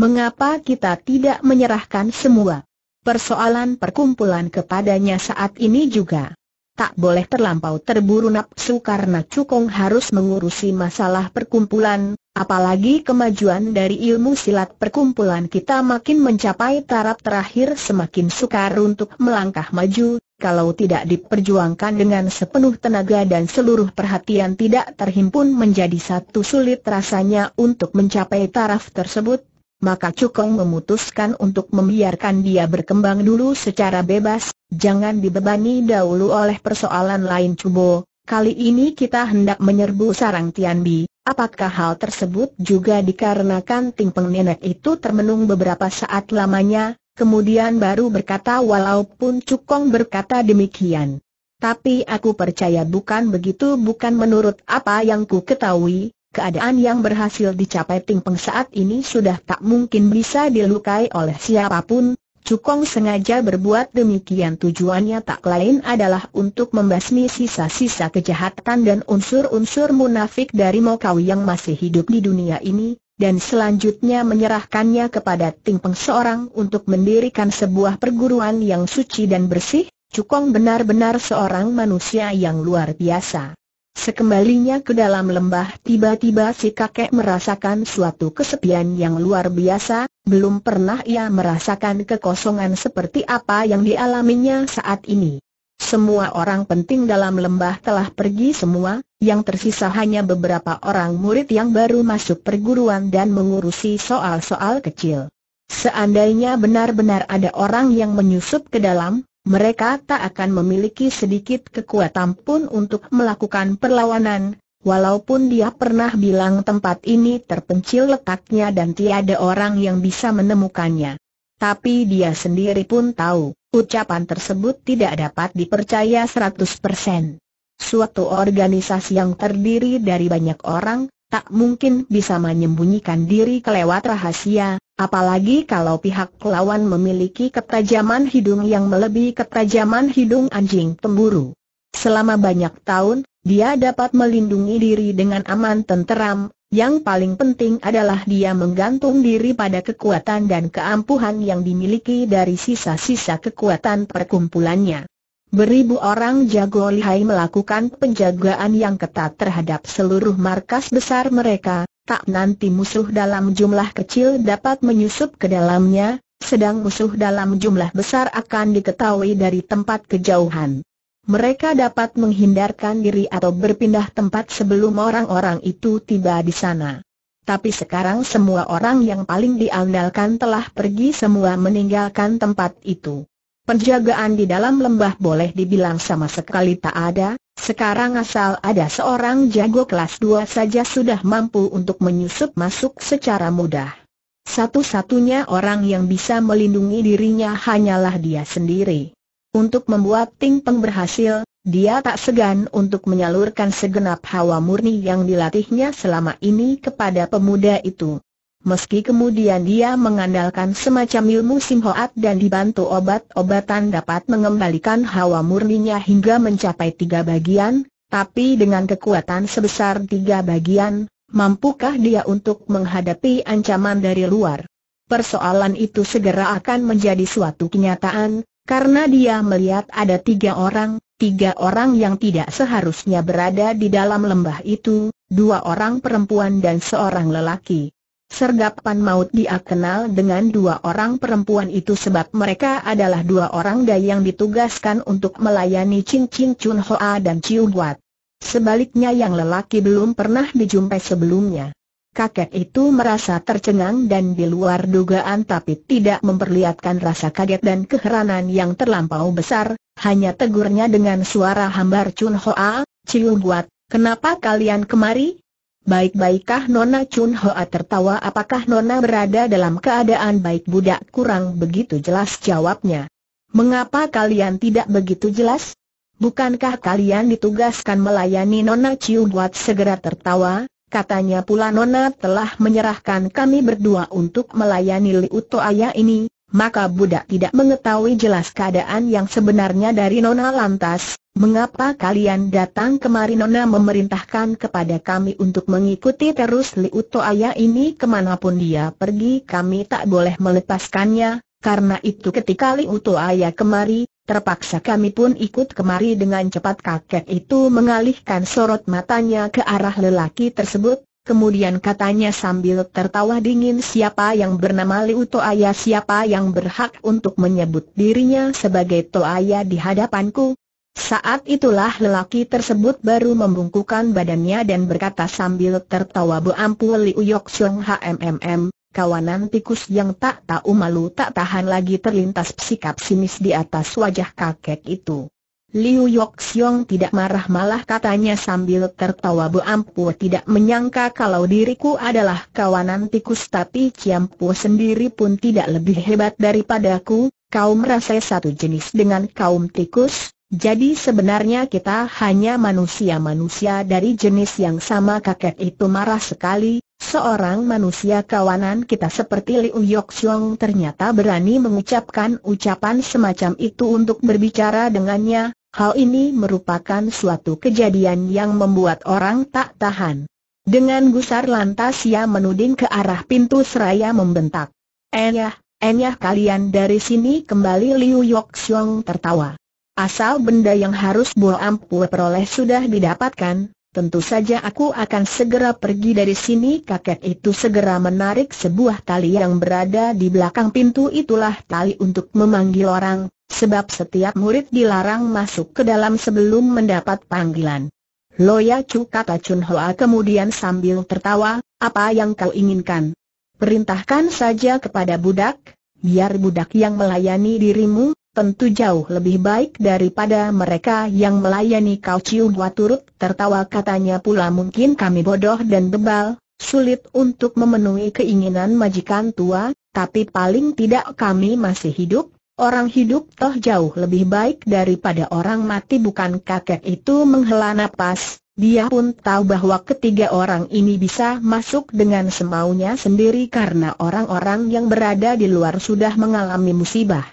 Mengapa kita tidak menyerahkan semua persoalan perkumpulan kepadanya saat ini juga? Tak boleh terlampau terburu nafsu karena Cukong harus mengurusi masalah perkumpulan, Apalagi kemajuan dari ilmu silat perkumpulan kita makin mencapai taraf terakhir semakin sukar untuk melangkah maju, kalau tidak diperjuangkan dengan sepenuh tenaga dan seluruh perhatian tidak terhimpun menjadi satu sulit rasanya untuk mencapai taraf tersebut, maka Cukong memutuskan untuk membiarkan dia berkembang dulu secara bebas, jangan dibebani dahulu oleh persoalan lain Cubo, Kali ini kita hendak menyerbu sarang Tian Bi. apakah hal tersebut juga dikarenakan Ting Peng Nenek itu termenung beberapa saat lamanya, kemudian baru berkata walaupun Cukong berkata demikian. Tapi aku percaya bukan begitu bukan menurut apa yang ku ketahui, keadaan yang berhasil dicapai Ting Peng saat ini sudah tak mungkin bisa dilukai oleh siapapun, Cukong sengaja berbuat demikian tujuannya tak lain adalah untuk membasmi sisa-sisa kejahatan dan unsur-unsur munafik dari Mokau yang masih hidup di dunia ini, dan selanjutnya menyerahkannya kepada Ting Peng seorang untuk mendirikan sebuah perguruan yang suci dan bersih, Cukong benar-benar seorang manusia yang luar biasa. Sekembalinya ke dalam lembah tiba-tiba si kakek merasakan suatu kesepian yang luar biasa, belum pernah ia merasakan kekosongan seperti apa yang dialaminya saat ini. Semua orang penting dalam lembah telah pergi semua, yang tersisa hanya beberapa orang murid yang baru masuk perguruan dan mengurusi soal-soal kecil. Seandainya benar-benar ada orang yang menyusup ke dalam, mereka tak akan memiliki sedikit kekuatan pun untuk melakukan perlawanan, Walaupun dia pernah bilang tempat ini terpencil letaknya dan tiada orang yang bisa menemukannya. Tapi dia sendiri pun tahu, ucapan tersebut tidak dapat dipercaya 100%. Suatu organisasi yang terdiri dari banyak orang, tak mungkin bisa menyembunyikan diri kelewat rahasia, apalagi kalau pihak lawan memiliki ketajaman hidung yang melebihi ketajaman hidung anjing pemburu. Selama banyak tahun, dia dapat melindungi diri dengan aman tenteram, yang paling penting adalah dia menggantung diri pada kekuatan dan keampuhan yang dimiliki dari sisa-sisa kekuatan perkumpulannya. Beribu orang jago lihai melakukan penjagaan yang ketat terhadap seluruh markas besar mereka, tak nanti musuh dalam jumlah kecil dapat menyusup ke dalamnya, sedang musuh dalam jumlah besar akan diketahui dari tempat kejauhan mereka dapat menghindarkan diri atau berpindah tempat sebelum orang-orang itu tiba di sana. Tapi sekarang semua orang yang paling diandalkan telah pergi semua meninggalkan tempat itu. Penjagaan di dalam lembah boleh dibilang sama sekali tak ada, sekarang asal ada seorang jago kelas 2 saja sudah mampu untuk menyusup masuk secara mudah. Satu-satunya orang yang bisa melindungi dirinya hanyalah dia sendiri. Untuk membuat Ting Peng berhasil, dia tak segan untuk menyalurkan segenap hawa murni yang dilatihnya selama ini kepada pemuda itu. Meski kemudian dia mengandalkan semacam ilmu simhoat dan dibantu obat-obatan dapat mengembalikan hawa murninya hingga mencapai tiga bagian, tapi dengan kekuatan sebesar tiga bagian, mampukah dia untuk menghadapi ancaman dari luar? Persoalan itu segera akan menjadi suatu kenyataan, karena dia melihat ada tiga orang, tiga orang yang tidak seharusnya berada di dalam lembah itu, dua orang perempuan dan seorang lelaki. Sergapan maut dia kenal dengan dua orang perempuan itu sebab mereka adalah dua orang dai yang ditugaskan untuk melayani cincin Ching Chun Hoa dan Chiu Guat. Sebaliknya yang lelaki belum pernah dijumpai sebelumnya kakek itu merasa tercengang dan di luar dugaan tapi tidak memperlihatkan rasa kaget dan keheranan yang terlampau besar, hanya tegurnya dengan suara hambar Chun Hoa, Ciu Buat, kenapa kalian kemari? Baik-baikkah Nona Chun Hoa tertawa apakah Nona berada dalam keadaan baik budak kurang begitu jelas jawabnya. Mengapa kalian tidak begitu jelas? Bukankah kalian ditugaskan melayani Nona Ciu Buat segera tertawa, Katanya pula Nona telah menyerahkan kami berdua untuk melayani Liuto Ayah ini, maka budak tidak mengetahui jelas keadaan yang sebenarnya dari Nona lantas, mengapa kalian datang kemari Nona memerintahkan kepada kami untuk mengikuti terus Liuto Ayah ini kemanapun dia pergi kami tak boleh melepaskannya, karena itu ketika Liuto Ayah kemari, Terpaksa kami pun ikut kemari dengan cepat kakek itu mengalihkan sorot matanya ke arah lelaki tersebut, kemudian katanya sambil tertawa dingin siapa yang bernama Liu Toaya siapa yang berhak untuk menyebut dirinya sebagai Toaya di hadapanku. Saat itulah lelaki tersebut baru membungkukan badannya dan berkata sambil tertawa Bu ampul Liu Yok Sung HMMM, kawanan tikus yang tak tahu malu tak tahan lagi terlintas sikap sinis di atas wajah kakek itu. Liu Yok Xiong tidak marah malah katanya sambil tertawa Bu tidak menyangka kalau diriku adalah kawanan tikus tapi Ciampu sendiri pun tidak lebih hebat daripadaku, kau merasa satu jenis dengan kaum tikus, jadi sebenarnya kita hanya manusia-manusia dari jenis yang sama kakek itu marah sekali, seorang manusia kawanan kita seperti Liu Yok ternyata berani mengucapkan ucapan semacam itu untuk berbicara dengannya, hal ini merupakan suatu kejadian yang membuat orang tak tahan. Dengan gusar lantas ia menuding ke arah pintu seraya membentak. Enyah, enyah kalian dari sini kembali Liu Yok tertawa. Asal benda yang harus buah ampuh peroleh sudah didapatkan, Tentu saja aku akan segera pergi dari sini kakek itu segera menarik sebuah tali yang berada di belakang pintu itulah tali untuk memanggil orang, sebab setiap murid dilarang masuk ke dalam sebelum mendapat panggilan. Loya Chu kata Chun Hoa kemudian sambil tertawa, apa yang kau inginkan? Perintahkan saja kepada budak, biar budak yang melayani dirimu, tentu jauh lebih baik daripada mereka yang melayani kau Ciu turut tertawa katanya pula mungkin kami bodoh dan bebal, sulit untuk memenuhi keinginan majikan tua, tapi paling tidak kami masih hidup, orang hidup toh jauh lebih baik daripada orang mati bukan kakek itu menghela nafas. Dia pun tahu bahwa ketiga orang ini bisa masuk dengan semaunya sendiri karena orang-orang yang berada di luar sudah mengalami musibah.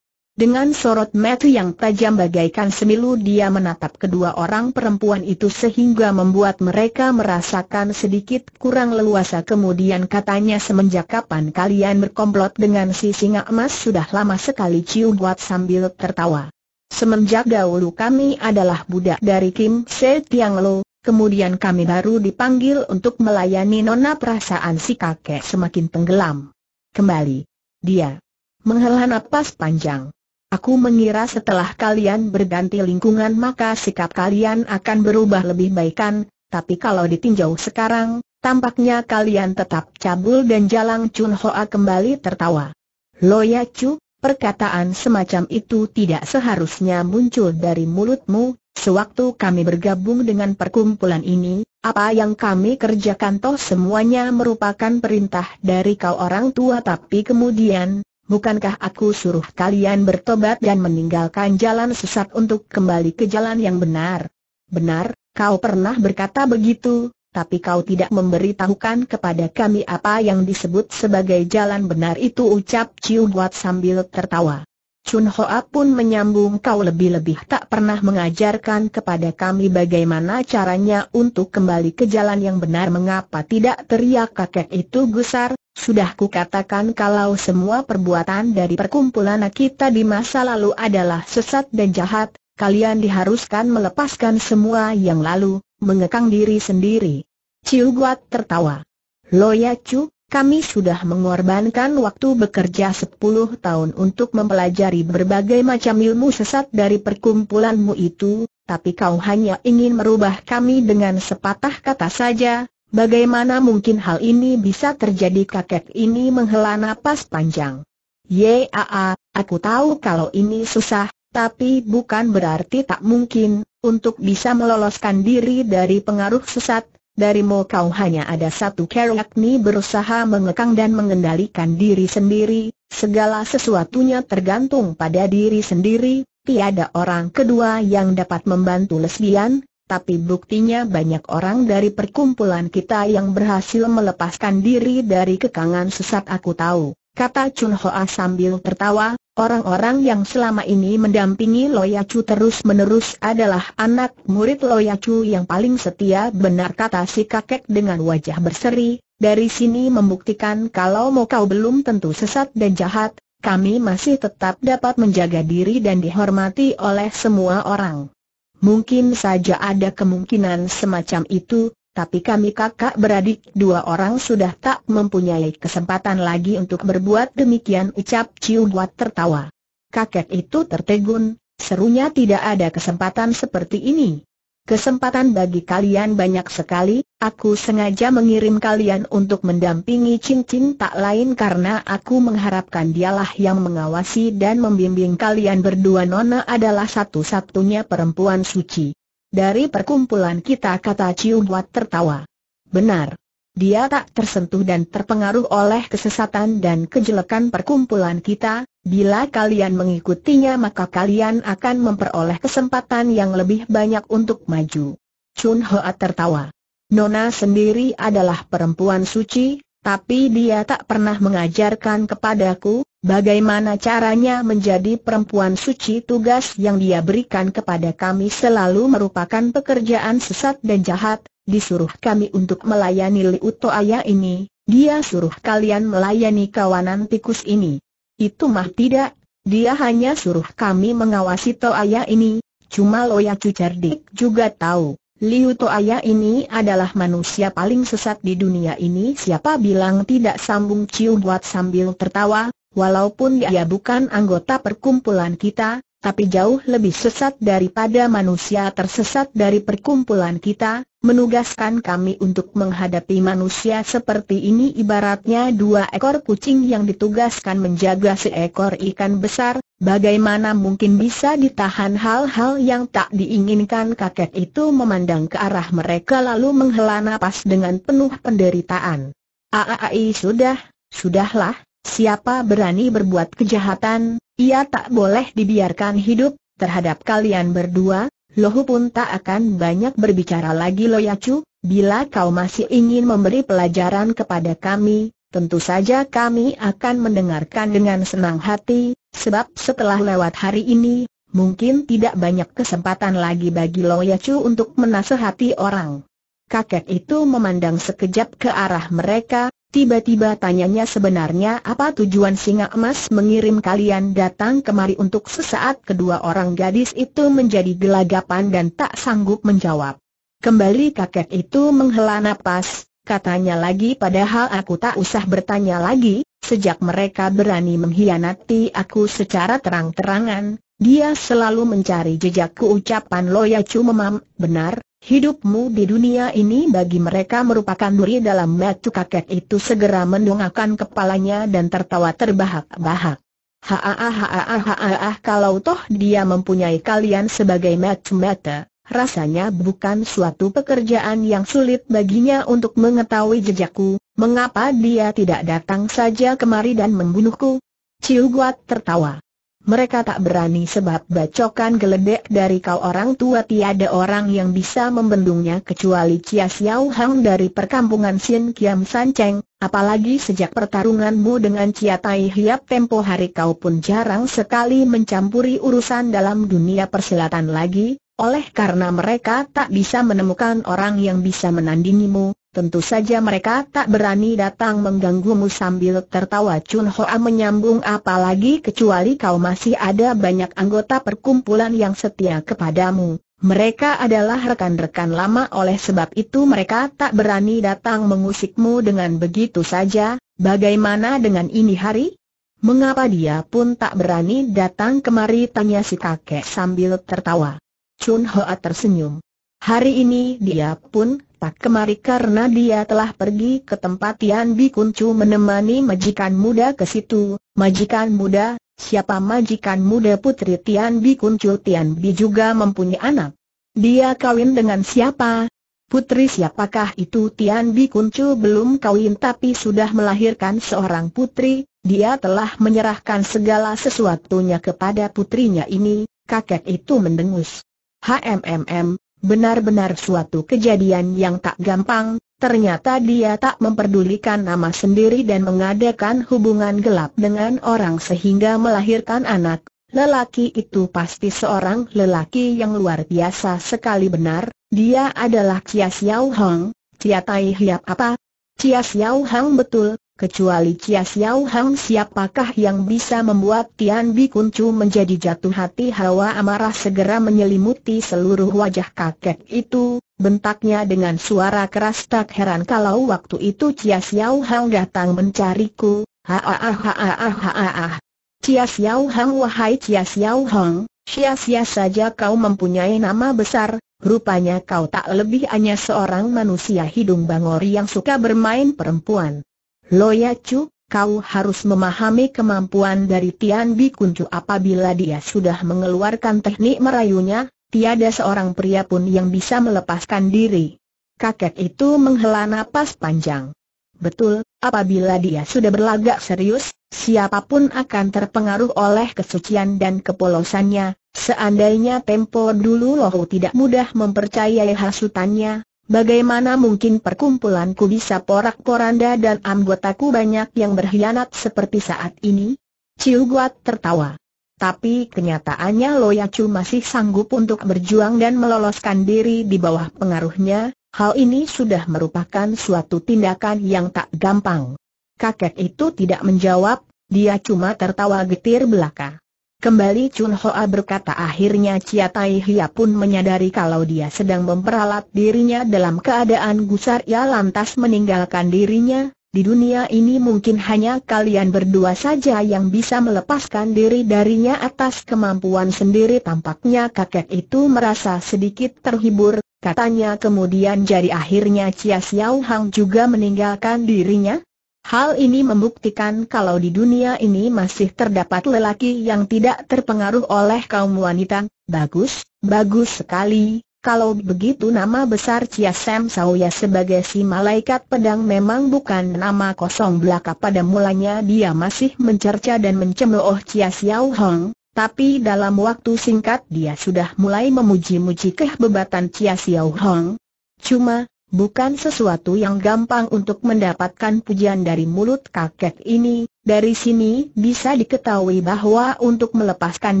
Dengan sorot mata yang tajam bagaikan semilu dia menatap kedua orang perempuan itu sehingga membuat mereka merasakan sedikit kurang leluasa kemudian katanya semenjak kapan kalian berkomplot dengan si singa emas sudah lama sekali Ciu buat sambil tertawa. Semenjak dahulu kami adalah budak dari Kim Se Tiang Lo, kemudian kami baru dipanggil untuk melayani nona perasaan si kakek semakin tenggelam. Kembali. Dia menghela napas panjang. Aku mengira setelah kalian berganti lingkungan maka sikap kalian akan berubah lebih baikkan. tapi kalau ditinjau sekarang, tampaknya kalian tetap cabul dan jalang Chun Hoa kembali tertawa. Loya Chu, perkataan semacam itu tidak seharusnya muncul dari mulutmu, sewaktu kami bergabung dengan perkumpulan ini, apa yang kami kerjakan toh semuanya merupakan perintah dari kau orang tua tapi kemudian, bukankah aku suruh kalian bertobat dan meninggalkan jalan sesat untuk kembali ke jalan yang benar? Benar, kau pernah berkata begitu, tapi kau tidak memberitahukan kepada kami apa yang disebut sebagai jalan benar itu ucap Ciu Guat sambil tertawa. Chun Hoa pun menyambung kau lebih-lebih tak pernah mengajarkan kepada kami bagaimana caranya untuk kembali ke jalan yang benar mengapa tidak teriak kakek itu gusar, sudah kukatakan kalau semua perbuatan dari perkumpulan kita di masa lalu adalah sesat dan jahat, kalian diharuskan melepaskan semua yang lalu, mengekang diri sendiri. Ciu Guat tertawa. Loya cu, kami sudah mengorbankan waktu bekerja 10 tahun untuk mempelajari berbagai macam ilmu sesat dari perkumpulanmu itu, tapi kau hanya ingin merubah kami dengan sepatah kata saja, Bagaimana mungkin hal ini bisa terjadi kakek ini menghela napas panjang. Yaa, aku tahu kalau ini susah, tapi bukan berarti tak mungkin, untuk bisa meloloskan diri dari pengaruh sesat, dari mau kau hanya ada satu cara yakni berusaha mengekang dan mengendalikan diri sendiri, segala sesuatunya tergantung pada diri sendiri, tiada orang kedua yang dapat membantu lesbian, tapi buktinya banyak orang dari perkumpulan kita yang berhasil melepaskan diri dari kekangan sesat aku tahu, kata Chun Hoa sambil tertawa, orang-orang yang selama ini mendampingi Loya Chu terus-menerus adalah anak murid Loya Chu yang paling setia benar kata si kakek dengan wajah berseri, dari sini membuktikan kalau mau kau belum tentu sesat dan jahat, kami masih tetap dapat menjaga diri dan dihormati oleh semua orang. Mungkin saja ada kemungkinan semacam itu, tapi kami kakak beradik dua orang sudah tak mempunyai kesempatan lagi untuk berbuat demikian ucap Ciu Guat tertawa. Kakek itu tertegun, serunya tidak ada kesempatan seperti ini. Kesempatan bagi kalian banyak sekali, aku sengaja mengirim kalian untuk mendampingi cincin tak lain karena aku mengharapkan dialah yang mengawasi dan membimbing kalian berdua Nona adalah satu-satunya perempuan suci. Dari perkumpulan kita kata Ciu buat tertawa. Benar dia tak tersentuh dan terpengaruh oleh kesesatan dan kejelekan perkumpulan kita, bila kalian mengikutinya maka kalian akan memperoleh kesempatan yang lebih banyak untuk maju. Chun Hoa tertawa. Nona sendiri adalah perempuan suci, tapi dia tak pernah mengajarkan kepadaku, bagaimana caranya menjadi perempuan suci tugas yang dia berikan kepada kami selalu merupakan pekerjaan sesat dan jahat, disuruh kami untuk melayani Liuto Toaya ini, dia suruh kalian melayani kawanan tikus ini. Itu mah tidak, dia hanya suruh kami mengawasi Toaya ini, cuma Loya Cucerdik juga tahu. Liuto Toaya ini adalah manusia paling sesat di dunia ini Siapa bilang tidak sambung ciu buat sambil tertawa Walaupun dia bukan anggota perkumpulan kita tapi jauh lebih sesat daripada manusia tersesat dari perkumpulan kita, menugaskan kami untuk menghadapi manusia seperti ini ibaratnya dua ekor kucing yang ditugaskan menjaga seekor ikan besar, bagaimana mungkin bisa ditahan hal-hal yang tak diinginkan kakek itu memandang ke arah mereka lalu menghela napas dengan penuh penderitaan. Aai sudah, sudahlah, siapa berani berbuat kejahatan, ia tak boleh dibiarkan hidup, terhadap kalian berdua, Lohu pun tak akan banyak berbicara lagi Loyacu, bila kau masih ingin memberi pelajaran kepada kami, tentu saja kami akan mendengarkan dengan senang hati, sebab setelah lewat hari ini, mungkin tidak banyak kesempatan lagi bagi Loyacu untuk menasehati orang kakek itu memandang sekejap ke arah mereka, tiba-tiba tanyanya sebenarnya apa tujuan singa emas mengirim kalian datang kemari untuk sesaat kedua orang gadis itu menjadi gelagapan dan tak sanggup menjawab. Kembali kakek itu menghela nafas, katanya lagi padahal aku tak usah bertanya lagi, sejak mereka berani mengkhianati aku secara terang-terangan, dia selalu mencari jejakku ucapan Loya memam, benar, Hidupmu di dunia ini bagi mereka merupakan duri dalam batu kakek itu segera mendongakkan kepalanya dan tertawa terbahak-bahak. Haah kalau toh dia mempunyai kalian sebagai mata-mata, rasanya bukan suatu pekerjaan yang sulit baginya untuk mengetahui jejakku, mengapa dia tidak datang saja kemari dan membunuhku? Ciu Guat tertawa mereka tak berani sebab bacokan geledek dari kau orang tua tiada orang yang bisa membendungnya kecuali Chia Xiao Hang dari perkampungan Xin Kiam San Cheng, apalagi sejak pertarunganmu dengan Chia Tai Hiap tempo hari kau pun jarang sekali mencampuri urusan dalam dunia persilatan lagi, oleh karena mereka tak bisa menemukan orang yang bisa menandingimu, Tentu saja mereka tak berani datang mengganggumu sambil tertawa Chun Hoa menyambung apalagi kecuali kau masih ada banyak anggota perkumpulan yang setia kepadamu. Mereka adalah rekan-rekan lama oleh sebab itu mereka tak berani datang mengusikmu dengan begitu saja, bagaimana dengan ini hari? Mengapa dia pun tak berani datang kemari tanya si kakek sambil tertawa. Chun Hoa tersenyum. Hari ini dia pun tak kemari karena dia telah pergi ke tempat Tian Bikuncu menemani majikan muda ke situ. Majikan muda, siapa majikan muda putri Tian Bikuncu Tian Bi juga mempunyai anak. Dia kawin dengan siapa? Putri siapakah itu Tian Bikuncu belum kawin tapi sudah melahirkan seorang putri, dia telah menyerahkan segala sesuatunya kepada putrinya ini, kakek itu mendengus. HMMM, Benar-benar suatu kejadian yang tak gampang, ternyata dia tak memperdulikan nama sendiri dan mengadakan hubungan gelap dengan orang sehingga melahirkan anak. Lelaki itu pasti seorang lelaki yang luar biasa sekali benar, dia adalah Cia Xiao Hong, Cia Tai Hiap apa? Cia Xiao Hong betul, Kecuali Chia Xiao Hang siapakah yang bisa membuat Tian Bi Kun Chu menjadi jatuh hati hawa amarah segera menyelimuti seluruh wajah kakek itu, bentaknya dengan suara keras tak heran kalau waktu itu Chia Xiao Hang datang mencariku, haah haah haah Chia Xiao Hang wahai Chia Xiao Hang, sia-sia saja kau mempunyai nama besar, rupanya kau tak lebih hanya seorang manusia hidung bangor yang suka bermain perempuan. Loya Chu, kau harus memahami kemampuan dari Tian Bi Kuncu apabila dia sudah mengeluarkan teknik merayunya, tiada seorang pria pun yang bisa melepaskan diri. Kakek itu menghela napas panjang. Betul, apabila dia sudah berlagak serius, siapapun akan terpengaruh oleh kesucian dan kepolosannya, seandainya tempo dulu Lohu tidak mudah mempercayai hasutannya, Bagaimana mungkin perkumpulanku bisa porak-poranda dan anggotaku banyak yang berkhianat seperti saat ini? Ciu Guat tertawa. Tapi kenyataannya Loyacu masih sanggup untuk berjuang dan meloloskan diri di bawah pengaruhnya, hal ini sudah merupakan suatu tindakan yang tak gampang. Kakek itu tidak menjawab, dia cuma tertawa getir belaka. Kembali Chun Hoa berkata akhirnya Chia Tai Hia pun menyadari kalau dia sedang memperalat dirinya dalam keadaan gusar ia lantas meninggalkan dirinya, di dunia ini mungkin hanya kalian berdua saja yang bisa melepaskan diri darinya atas kemampuan sendiri Tampaknya kakek itu merasa sedikit terhibur, katanya kemudian jadi akhirnya Chia Xiao Hang juga meninggalkan dirinya Hal ini membuktikan kalau di dunia ini masih terdapat lelaki yang tidak terpengaruh oleh kaum wanita. Bagus, bagus sekali. Kalau begitu nama besar Cia Sam Sauya sebagai si malaikat pedang memang bukan nama kosong belaka pada mulanya dia masih mencerca dan mencemooh Cia Xiao Hong, tapi dalam waktu singkat dia sudah mulai memuji-muji kehebatan Cia Xiao Hong. Cuma, Bukan sesuatu yang gampang untuk mendapatkan pujian dari mulut kakek ini, dari sini bisa diketahui bahwa untuk melepaskan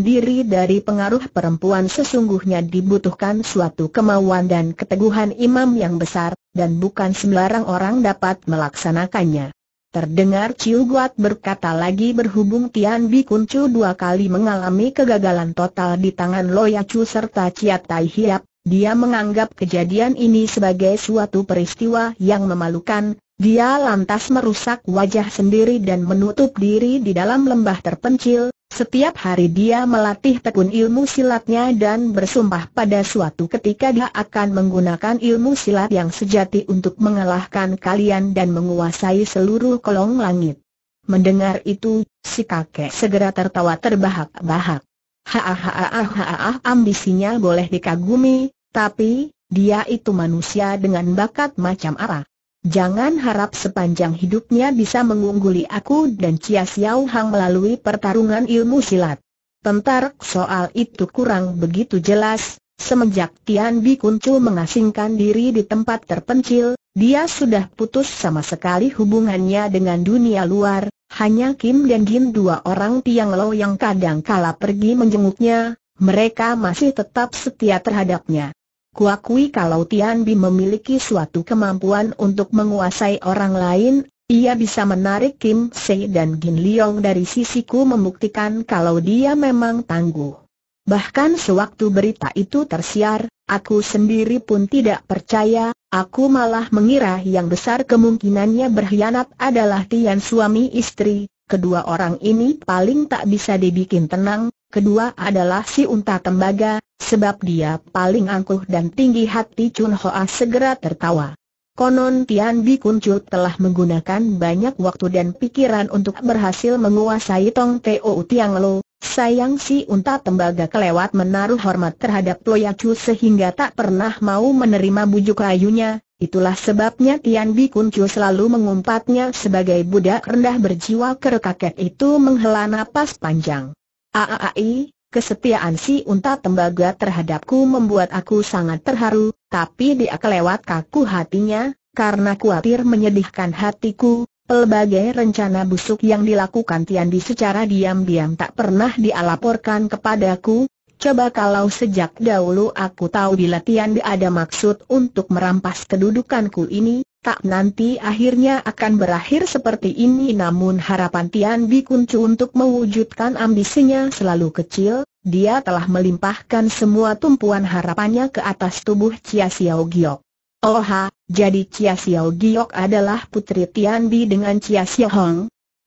diri dari pengaruh perempuan sesungguhnya dibutuhkan suatu kemauan dan keteguhan imam yang besar, dan bukan sembarang orang dapat melaksanakannya. Terdengar Ciu Guat berkata lagi berhubung Tian Bi Kun Chu dua kali mengalami kegagalan total di tangan Loya Chu serta Chia Tai Hiap, dia menganggap kejadian ini sebagai suatu peristiwa yang memalukan, dia lantas merusak wajah sendiri dan menutup diri di dalam lembah terpencil, setiap hari dia melatih tekun ilmu silatnya dan bersumpah pada suatu ketika dia akan menggunakan ilmu silat yang sejati untuk mengalahkan kalian dan menguasai seluruh kolong langit. Mendengar itu, si kakek segera tertawa terbahak-bahak. Hahaha, ambisinya boleh dikagumi, tapi, dia itu manusia dengan bakat macam arah. Jangan harap sepanjang hidupnya bisa mengungguli aku dan Chia Xiao Hang melalui pertarungan ilmu silat. Tentar soal itu kurang begitu jelas, semenjak Tian Bi Kuncu mengasingkan diri di tempat terpencil, dia sudah putus sama sekali hubungannya dengan dunia luar, hanya Kim dan Jin dua orang Tiang Lo yang kadang kala pergi menjenguknya, mereka masih tetap setia terhadapnya. Kuakui kalau Tian Bi memiliki suatu kemampuan untuk menguasai orang lain, ia bisa menarik Kim Se dan Gin Liong dari sisiku membuktikan kalau dia memang tangguh. Bahkan sewaktu berita itu tersiar, aku sendiri pun tidak percaya, aku malah mengira yang besar kemungkinannya berkhianat adalah Tian suami istri, kedua orang ini paling tak bisa dibikin tenang, Kedua adalah si unta tembaga, sebab dia paling angkuh dan tinggi hati Chun Hoa segera tertawa. Konon Tian Bi Kun Chu telah menggunakan banyak waktu dan pikiran untuk berhasil menguasai Tong Teo Tiang Lo, sayang si unta tembaga kelewat menaruh hormat terhadap Loya Chu sehingga tak pernah mau menerima bujuk rayunya, itulah sebabnya Tian Bi Kun Chu selalu mengumpatnya sebagai budak rendah berjiwa Kerekaket itu menghela napas panjang. Aai, kesetiaan si unta tembaga terhadapku membuat aku sangat terharu, tapi dia kelewat kaku hatinya, karena kuatir menyedihkan hatiku, pelbagai rencana busuk yang dilakukan Tian di secara diam-diam tak pernah dialaporkan kepadaku, Coba kalau sejak dahulu aku tahu bila Tiandi ada maksud untuk merampas kedudukanku ini, tak nanti akhirnya akan berakhir seperti ini namun harapan Tian Bikuncu untuk mewujudkan ambisinya selalu kecil, dia telah melimpahkan semua tumpuan harapannya ke atas tubuh Chia Xiao Giok. Oha, jadi Chia Xiao Giok adalah putri Tian Bi dengan Chia Xiao Hong?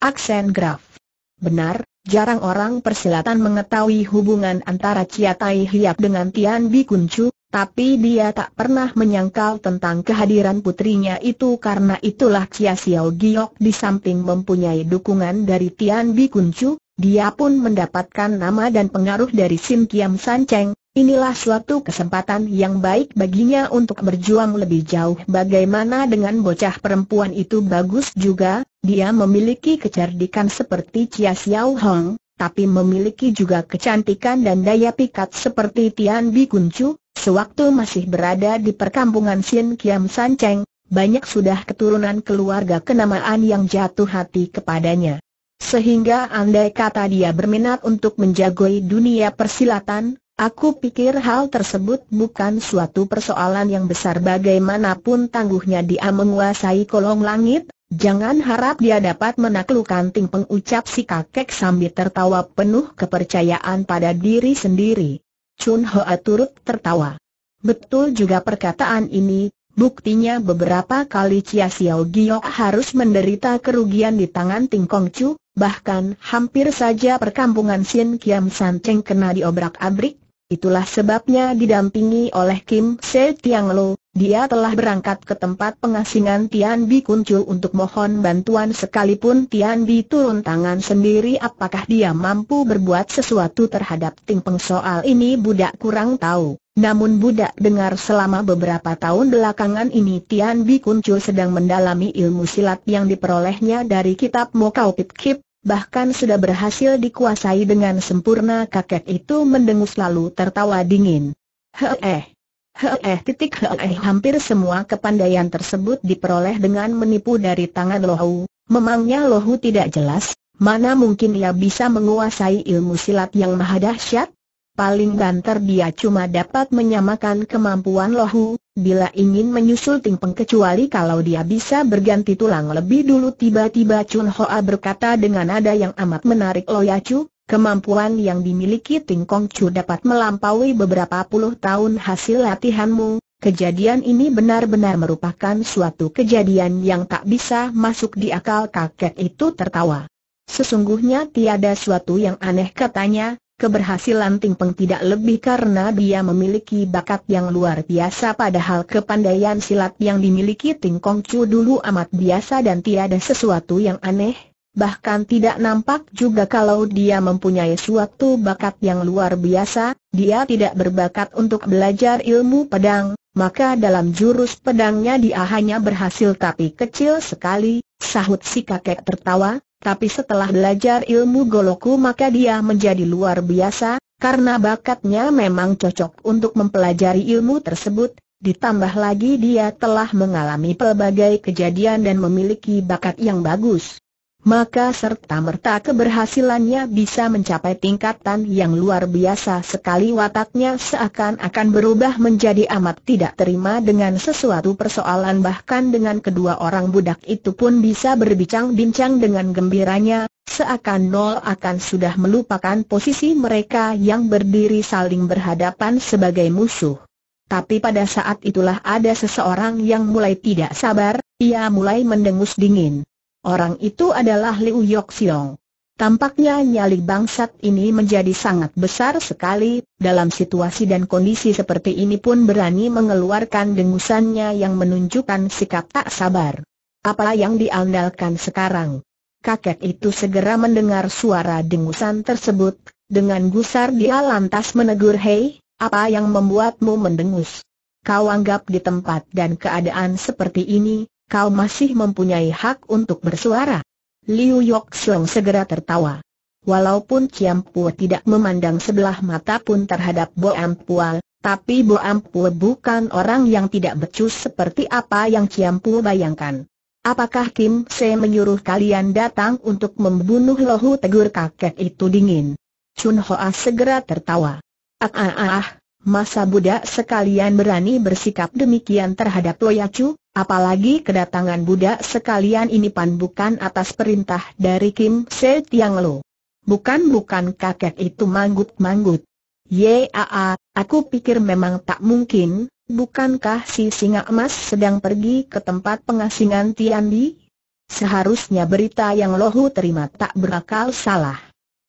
Aksen Graf. Benar, jarang orang persilatan mengetahui hubungan antara Chia Tai Hiap dengan Tian Bi Chu, tapi dia tak pernah menyangkal tentang kehadiran putrinya itu karena itulah Chia Xiao Giok di samping mempunyai dukungan dari Tian Bi Kuncu, dia pun mendapatkan nama dan pengaruh dari Sim Kiam San Cheng, inilah suatu kesempatan yang baik baginya untuk berjuang lebih jauh bagaimana dengan bocah perempuan itu bagus juga, dia memiliki kecerdikan seperti Chia Xiao Hong, tapi memiliki juga kecantikan dan daya pikat seperti Tian Bi Kuncu, Sewaktu masih berada di perkampungan Sin Kiam San Cheng, banyak sudah keturunan keluarga kenamaan yang jatuh hati kepadanya. Sehingga andai kata dia berminat untuk menjagoi dunia persilatan, aku pikir hal tersebut bukan suatu persoalan yang besar bagaimanapun tangguhnya dia menguasai kolong langit, jangan harap dia dapat menaklukkan Ting pengucap si kakek sambil tertawa penuh kepercayaan pada diri sendiri. Chun Hoa turut tertawa. Betul juga perkataan ini, buktinya beberapa kali Chia Xiao Giok harus menderita kerugian di tangan Ting Kong Chu, bahkan hampir saja perkampungan Sin Kiam San Cheng kena diobrak-abrik, itulah sebabnya didampingi oleh Kim Se Tiang Lo, dia telah berangkat ke tempat pengasingan Tian Bi Kuncu untuk mohon bantuan sekalipun Tian Bi turun tangan sendiri apakah dia mampu berbuat sesuatu terhadap Ting Peng soal ini budak kurang tahu. Namun budak dengar selama beberapa tahun belakangan ini Tian Bi Kuncu sedang mendalami ilmu silat yang diperolehnya dari kitab Mokau Pip Kip, bahkan sudah berhasil dikuasai dengan sempurna kakek itu mendengus lalu tertawa dingin. Heh, Heeh, titik heeh, hampir semua kepandaian tersebut diperoleh dengan menipu dari tangan Lohu. Memangnya Lohu tidak jelas, mana mungkin ia bisa menguasai ilmu silat yang maha dahsyat? Paling banter dia cuma dapat menyamakan kemampuan Lohu, bila ingin menyusul Peng kecuali kalau dia bisa berganti tulang lebih dulu tiba-tiba Chun Hoa berkata dengan nada yang amat menarik oh ya Chu. Kemampuan yang dimiliki Ting Kong Chu dapat melampaui beberapa puluh tahun hasil latihanmu, kejadian ini benar-benar merupakan suatu kejadian yang tak bisa masuk di akal kakek itu tertawa. Sesungguhnya tiada suatu yang aneh katanya, keberhasilan Ting Peng tidak lebih karena dia memiliki bakat yang luar biasa padahal kepandaian silat yang dimiliki Ting Kong Chu dulu amat biasa dan tiada sesuatu yang aneh bahkan tidak nampak juga kalau dia mempunyai suatu bakat yang luar biasa, dia tidak berbakat untuk belajar ilmu pedang, maka dalam jurus pedangnya dia hanya berhasil tapi kecil sekali, sahut si kakek tertawa, tapi setelah belajar ilmu goloku maka dia menjadi luar biasa, karena bakatnya memang cocok untuk mempelajari ilmu tersebut, ditambah lagi dia telah mengalami pelbagai kejadian dan memiliki bakat yang bagus maka serta-merta keberhasilannya bisa mencapai tingkatan yang luar biasa sekali wataknya seakan-akan berubah menjadi amat tidak terima dengan sesuatu persoalan bahkan dengan kedua orang budak itu pun bisa berbincang-bincang dengan gembiranya, seakan nol akan sudah melupakan posisi mereka yang berdiri saling berhadapan sebagai musuh. Tapi pada saat itulah ada seseorang yang mulai tidak sabar, ia mulai mendengus dingin. Orang itu adalah Liu Yoxiong. Tampaknya nyali bangsat ini menjadi sangat besar sekali, dalam situasi dan kondisi seperti ini pun berani mengeluarkan dengusannya yang menunjukkan sikap tak sabar. Apa yang diandalkan sekarang? Kakek itu segera mendengar suara dengusan tersebut, dengan gusar dia lantas menegur Hei, apa yang membuatmu mendengus? Kau anggap di tempat dan keadaan seperti ini, kau masih mempunyai hak untuk bersuara. Liu Yok Song segera tertawa. Walaupun Kiam Pua tidak memandang sebelah mata pun terhadap Bo Am Pua, tapi Bo Am Pua bukan orang yang tidak becus seperti apa yang Kiam Pua bayangkan. Apakah Kim Se menyuruh kalian datang untuk membunuh Lohu tegur kakek itu dingin? Chun Hoa segera tertawa. Ah ah ah, ah. Masa budak sekalian berani bersikap demikian terhadap Loyacu, apalagi kedatangan budak sekalian ini pan bukan atas perintah dari Kim Se Tiang Lo. Bukan-bukan kakek itu manggut-manggut. Yaa, aku pikir memang tak mungkin, bukankah si singa emas sedang pergi ke tempat pengasingan Di? Seharusnya berita yang Lohu terima tak berakal salah.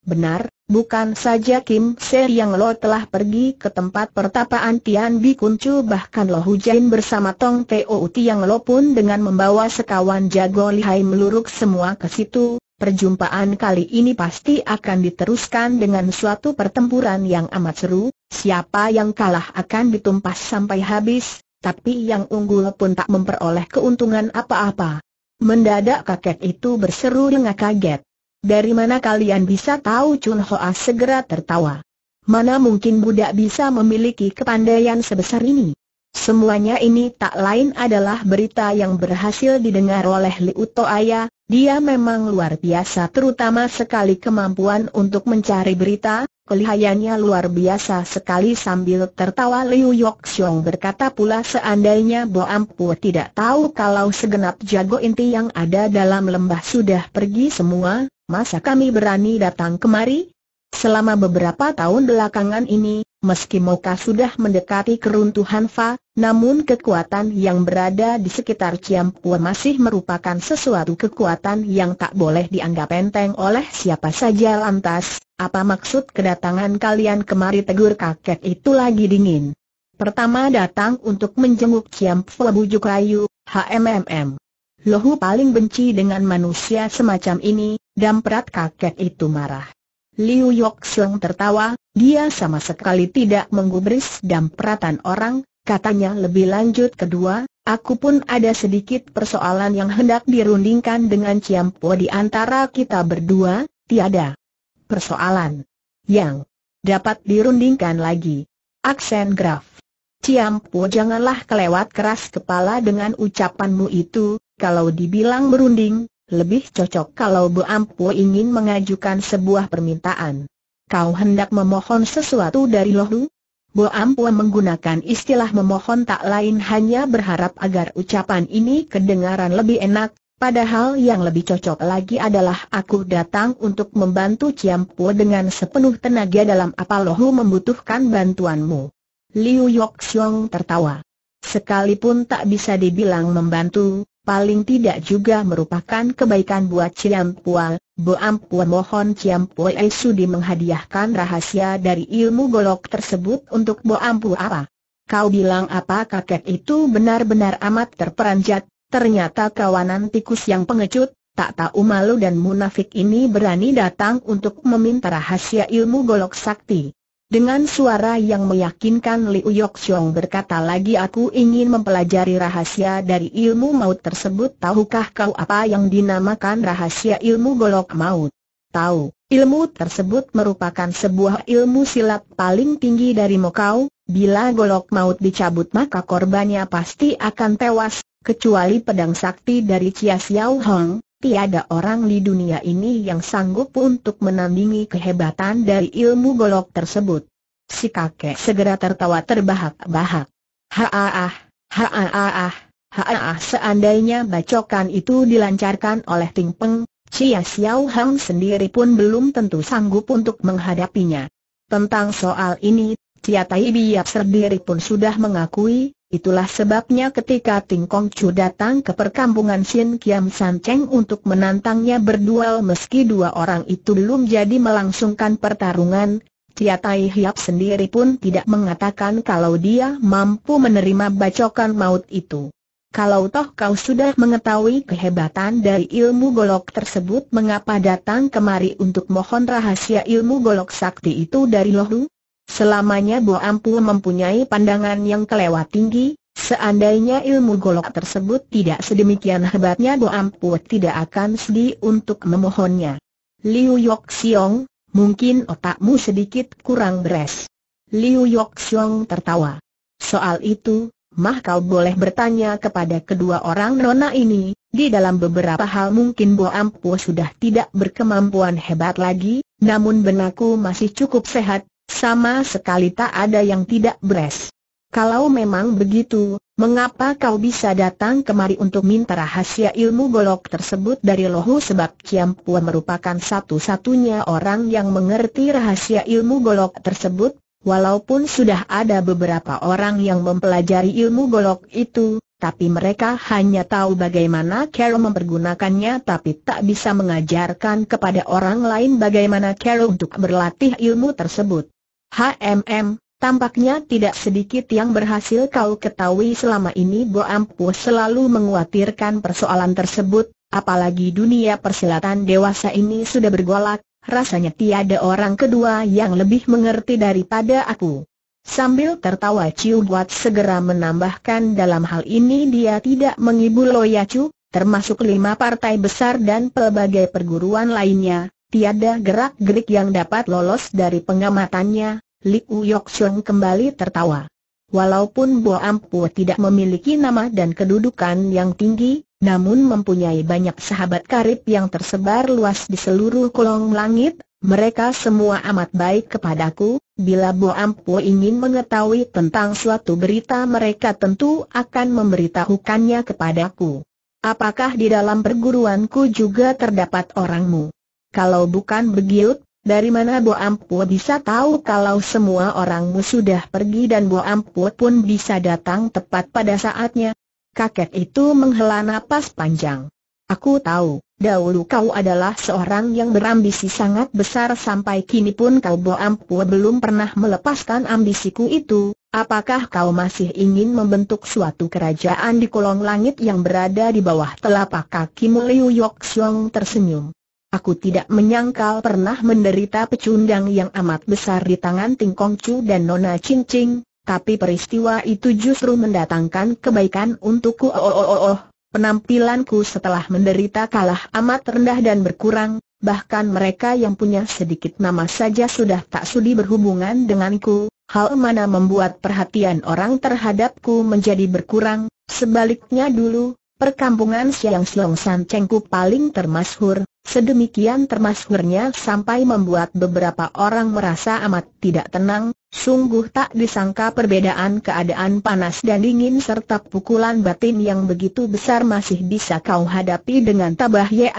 Benar, Bukan saja Kim Se yang Lo telah pergi ke tempat pertapaan Tian Bi Kuncu bahkan Lo Hujain bersama Tong Teo yang Lo pun dengan membawa sekawan jago lihai meluruk semua ke situ, perjumpaan kali ini pasti akan diteruskan dengan suatu pertempuran yang amat seru, siapa yang kalah akan ditumpas sampai habis, tapi yang unggul pun tak memperoleh keuntungan apa-apa. Mendadak kakek itu berseru dengan kaget. Dari mana kalian bisa tahu Chun Hoa segera tertawa? Mana mungkin budak bisa memiliki kepandaian sebesar ini? Semuanya ini tak lain adalah berita yang berhasil didengar oleh Liu Toaya, dia memang luar biasa terutama sekali kemampuan untuk mencari berita, kelihayannya luar biasa sekali sambil tertawa Liu Yok berkata pula seandainya Bo Ampu tidak tahu kalau segenap jago inti yang ada dalam lembah sudah pergi semua, masa kami berani datang kemari? Selama beberapa tahun belakangan ini, meski Moka sudah mendekati keruntuhan Fa, namun kekuatan yang berada di sekitar Ciampua masih merupakan sesuatu kekuatan yang tak boleh dianggap enteng oleh siapa saja lantas, apa maksud kedatangan kalian kemari tegur kakek itu lagi dingin? Pertama datang untuk menjenguk Ciampua Bujuk Rayu, HMMM. Lohu paling benci dengan manusia semacam ini, Damprat kakek itu marah. Liu Yok tertawa, dia sama sekali tidak menggubris dampratan orang, katanya lebih lanjut kedua, aku pun ada sedikit persoalan yang hendak dirundingkan dengan Ciampo di antara kita berdua, tiada persoalan yang dapat dirundingkan lagi. Aksen Graf Ciampo janganlah kelewat keras kepala dengan ucapanmu itu, kalau dibilang berunding, lebih cocok kalau Bu Ampu ingin mengajukan sebuah permintaan. Kau hendak memohon sesuatu dari Lohu? Bu Ampu menggunakan istilah memohon tak lain hanya berharap agar ucapan ini kedengaran lebih enak, padahal yang lebih cocok lagi adalah aku datang untuk membantu Ciampu dengan sepenuh tenaga dalam apa Lohu membutuhkan bantuanmu. Liu Yok tertawa. Sekalipun tak bisa dibilang membantu, paling tidak juga merupakan kebaikan buat Ciampual. Bo Ampua mohon Ciampual Sudi menghadiahkan rahasia dari ilmu golok tersebut untuk Bo Ampua apa? Kau bilang apa kakek itu benar-benar amat terperanjat, ternyata kawanan tikus yang pengecut, tak tahu malu dan munafik ini berani datang untuk meminta rahasia ilmu golok sakti. Dengan suara yang meyakinkan Liu Yok berkata lagi aku ingin mempelajari rahasia dari ilmu maut tersebut Tahukah kau apa yang dinamakan rahasia ilmu golok maut? Tahu, ilmu tersebut merupakan sebuah ilmu silat paling tinggi dari Mokau Bila golok maut dicabut maka korbannya pasti akan tewas Kecuali pedang sakti dari Chia Xiao Hong Tiada orang di dunia ini yang sanggup untuk menandingi kehebatan dari ilmu golok tersebut. Si kakek segera tertawa terbahak-bahak. Haaah, haaah, haaah seandainya bacokan itu dilancarkan oleh Ting Peng, Chia Xiao Hang sendiri pun belum tentu sanggup untuk menghadapinya. Tentang soal ini, Cia Tai Biap sendiri pun sudah mengakui, Itulah sebabnya ketika Ting Kong Chu datang ke perkampungan Xin Kiam San Cheng untuk menantangnya berduel meski dua orang itu belum jadi melangsungkan pertarungan, Tia Tai Hiap sendiri pun tidak mengatakan kalau dia mampu menerima bacokan maut itu. Kalau toh kau sudah mengetahui kehebatan dari ilmu golok tersebut mengapa datang kemari untuk mohon rahasia ilmu golok sakti itu dari Lohu? Selamanya Bo Ampu mempunyai pandangan yang kelewat tinggi, seandainya ilmu golok tersebut tidak sedemikian hebatnya Bo Ampu tidak akan sedih untuk memohonnya. Liu Yok Siong, mungkin otakmu sedikit kurang beres. Liu Yok Siong tertawa. Soal itu, mah kau boleh bertanya kepada kedua orang nona ini, di dalam beberapa hal mungkin Bo Ampu sudah tidak berkemampuan hebat lagi, namun benakku masih cukup sehat, sama sekali tak ada yang tidak beres. Kalau memang begitu, mengapa kau bisa datang kemari untuk minta rahasia ilmu golok tersebut dari Lohu sebab Pua merupakan satu-satunya orang yang mengerti rahasia ilmu golok tersebut, walaupun sudah ada beberapa orang yang mempelajari ilmu golok itu, tapi mereka hanya tahu bagaimana Carol mempergunakannya tapi tak bisa mengajarkan kepada orang lain bagaimana Carol untuk berlatih ilmu tersebut. HMM, tampaknya tidak sedikit yang berhasil kau ketahui selama ini Bo Ampu selalu menguatirkan persoalan tersebut, apalagi dunia persilatan dewasa ini sudah bergolak, rasanya tiada orang kedua yang lebih mengerti daripada aku. Sambil tertawa Ciu Buat segera menambahkan dalam hal ini dia tidak mengibul Loyacu, termasuk lima partai besar dan pelbagai perguruan lainnya, Tiada gerak-gerik yang dapat lolos dari pengamatannya, Liu Yok kembali tertawa. Walaupun Bo Ampu tidak memiliki nama dan kedudukan yang tinggi, namun mempunyai banyak sahabat karib yang tersebar luas di seluruh kolong langit, mereka semua amat baik kepadaku, bila Bo Ampu ingin mengetahui tentang suatu berita mereka tentu akan memberitahukannya kepadaku. Apakah di dalam perguruanku juga terdapat orangmu? Kalau bukan begiut, dari mana Bo Ampu bisa tahu kalau semua orangmu sudah pergi dan Bo Ampu pun bisa datang tepat pada saatnya? Kakek itu menghela napas panjang. Aku tahu, dahulu kau adalah seorang yang berambisi sangat besar sampai kini pun kau Bo Ampu belum pernah melepaskan ambisiku itu. Apakah kau masih ingin membentuk suatu kerajaan di kolong langit yang berada di bawah telapak kaki Liu Yok Siong tersenyum. Aku tidak menyangkal pernah menderita pecundang yang amat besar di tangan Kong Chu dan Nona Cincing, tapi peristiwa itu justru mendatangkan kebaikan untukku. Oh, oh, oh, oh. Penampilanku setelah menderita kalah amat rendah dan berkurang, bahkan mereka yang punya sedikit nama saja sudah tak sudi berhubungan denganku. Hal mana membuat perhatian orang terhadapku menjadi berkurang, sebaliknya dulu, perkampungan Siang Slong San Cengku paling termasuk. Sedemikian termasyurnya sampai membuat beberapa orang merasa amat tidak tenang, sungguh tak disangka perbedaan keadaan panas dan dingin serta pukulan batin yang begitu besar masih bisa kau hadapi dengan tabah Ya,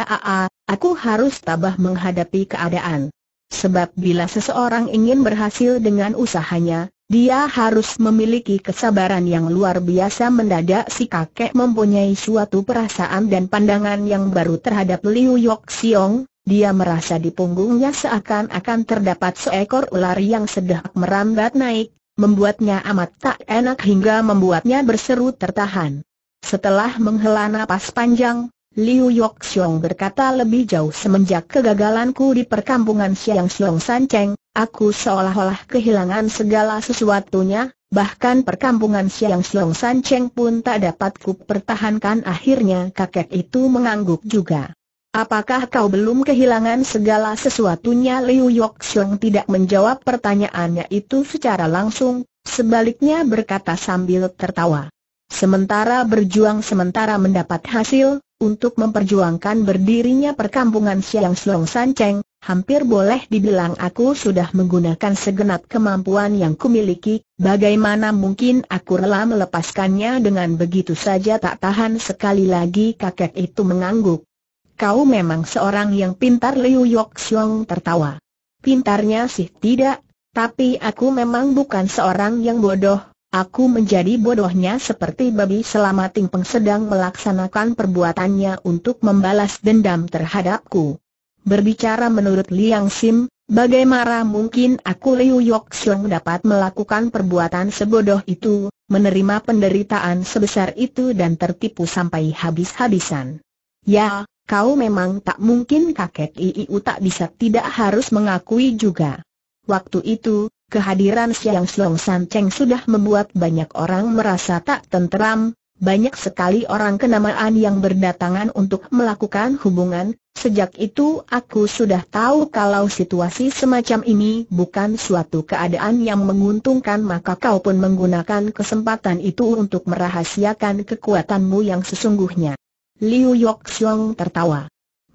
aku harus tabah menghadapi keadaan. Sebab bila seseorang ingin berhasil dengan usahanya, dia harus memiliki kesabaran yang luar biasa mendadak si kakek mempunyai suatu perasaan dan pandangan yang baru terhadap Liu Yok Siong, dia merasa di punggungnya seakan-akan terdapat seekor ular yang sedang merambat naik, membuatnya amat tak enak hingga membuatnya berseru tertahan. Setelah menghela napas panjang, Liu Xiong berkata lebih jauh semenjak kegagalanku di perkampungan Xiong San Cheng, aku seolah-olah kehilangan segala sesuatunya, bahkan perkampungan Xiong San Cheng pun tak dapat kupertahankan. akhirnya kakek itu mengangguk juga. Apakah kau belum kehilangan segala sesuatunya Liu Xiong tidak menjawab pertanyaannya itu secara langsung, sebaliknya berkata sambil tertawa. Sementara berjuang sementara mendapat hasil, untuk memperjuangkan berdirinya perkampungan Siang Slong Sanceng, hampir boleh dibilang aku sudah menggunakan segenap kemampuan yang kumiliki, bagaimana mungkin aku rela melepaskannya dengan begitu saja tak tahan sekali lagi kakek itu mengangguk. Kau memang seorang yang pintar Liu Yok Siong tertawa. Pintarnya sih tidak, tapi aku memang bukan seorang yang bodoh, Aku menjadi bodohnya seperti babi selama Ting Peng sedang melaksanakan perbuatannya untuk membalas dendam terhadapku. Berbicara menurut Liang Sim, bagaimana mungkin aku Liu Yok Siong dapat melakukan perbuatan sebodoh itu, menerima penderitaan sebesar itu dan tertipu sampai habis-habisan. Ya, kau memang tak mungkin kakek Iiu tak bisa tidak harus mengakui juga. Waktu itu, Kehadiran Siang Slong San Cheng sudah membuat banyak orang merasa tak tenteram, banyak sekali orang kenamaan yang berdatangan untuk melakukan hubungan, sejak itu aku sudah tahu kalau situasi semacam ini bukan suatu keadaan yang menguntungkan maka kau pun menggunakan kesempatan itu untuk merahasiakan kekuatanmu yang sesungguhnya. Liu Yok tertawa.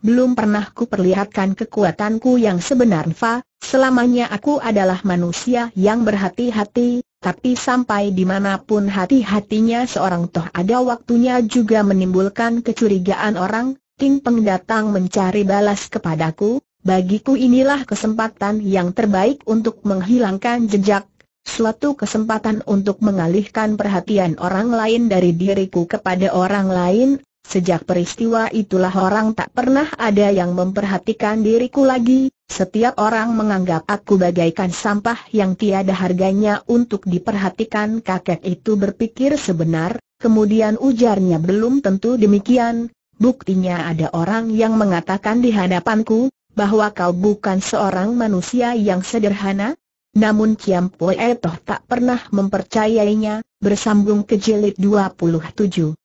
Belum pernah ku perlihatkan kekuatanku yang sebenarnya, Selamanya aku adalah manusia yang berhati-hati, tapi sampai dimanapun hati-hatinya seorang toh ada waktunya juga menimbulkan kecurigaan orang, Ting Peng datang mencari balas kepadaku, bagiku inilah kesempatan yang terbaik untuk menghilangkan jejak, suatu kesempatan untuk mengalihkan perhatian orang lain dari diriku kepada orang lain, Sejak peristiwa itulah orang tak pernah ada yang memperhatikan diriku lagi, setiap orang menganggap aku bagaikan sampah yang tiada harganya untuk diperhatikan kakek itu berpikir sebenar, kemudian ujarnya belum tentu demikian, Bukti buktinya ada orang yang mengatakan di hadapanku, bahwa kau bukan seorang manusia yang sederhana, namun Ciam Poe Toh tak pernah mempercayainya, bersambung ke jilid 27.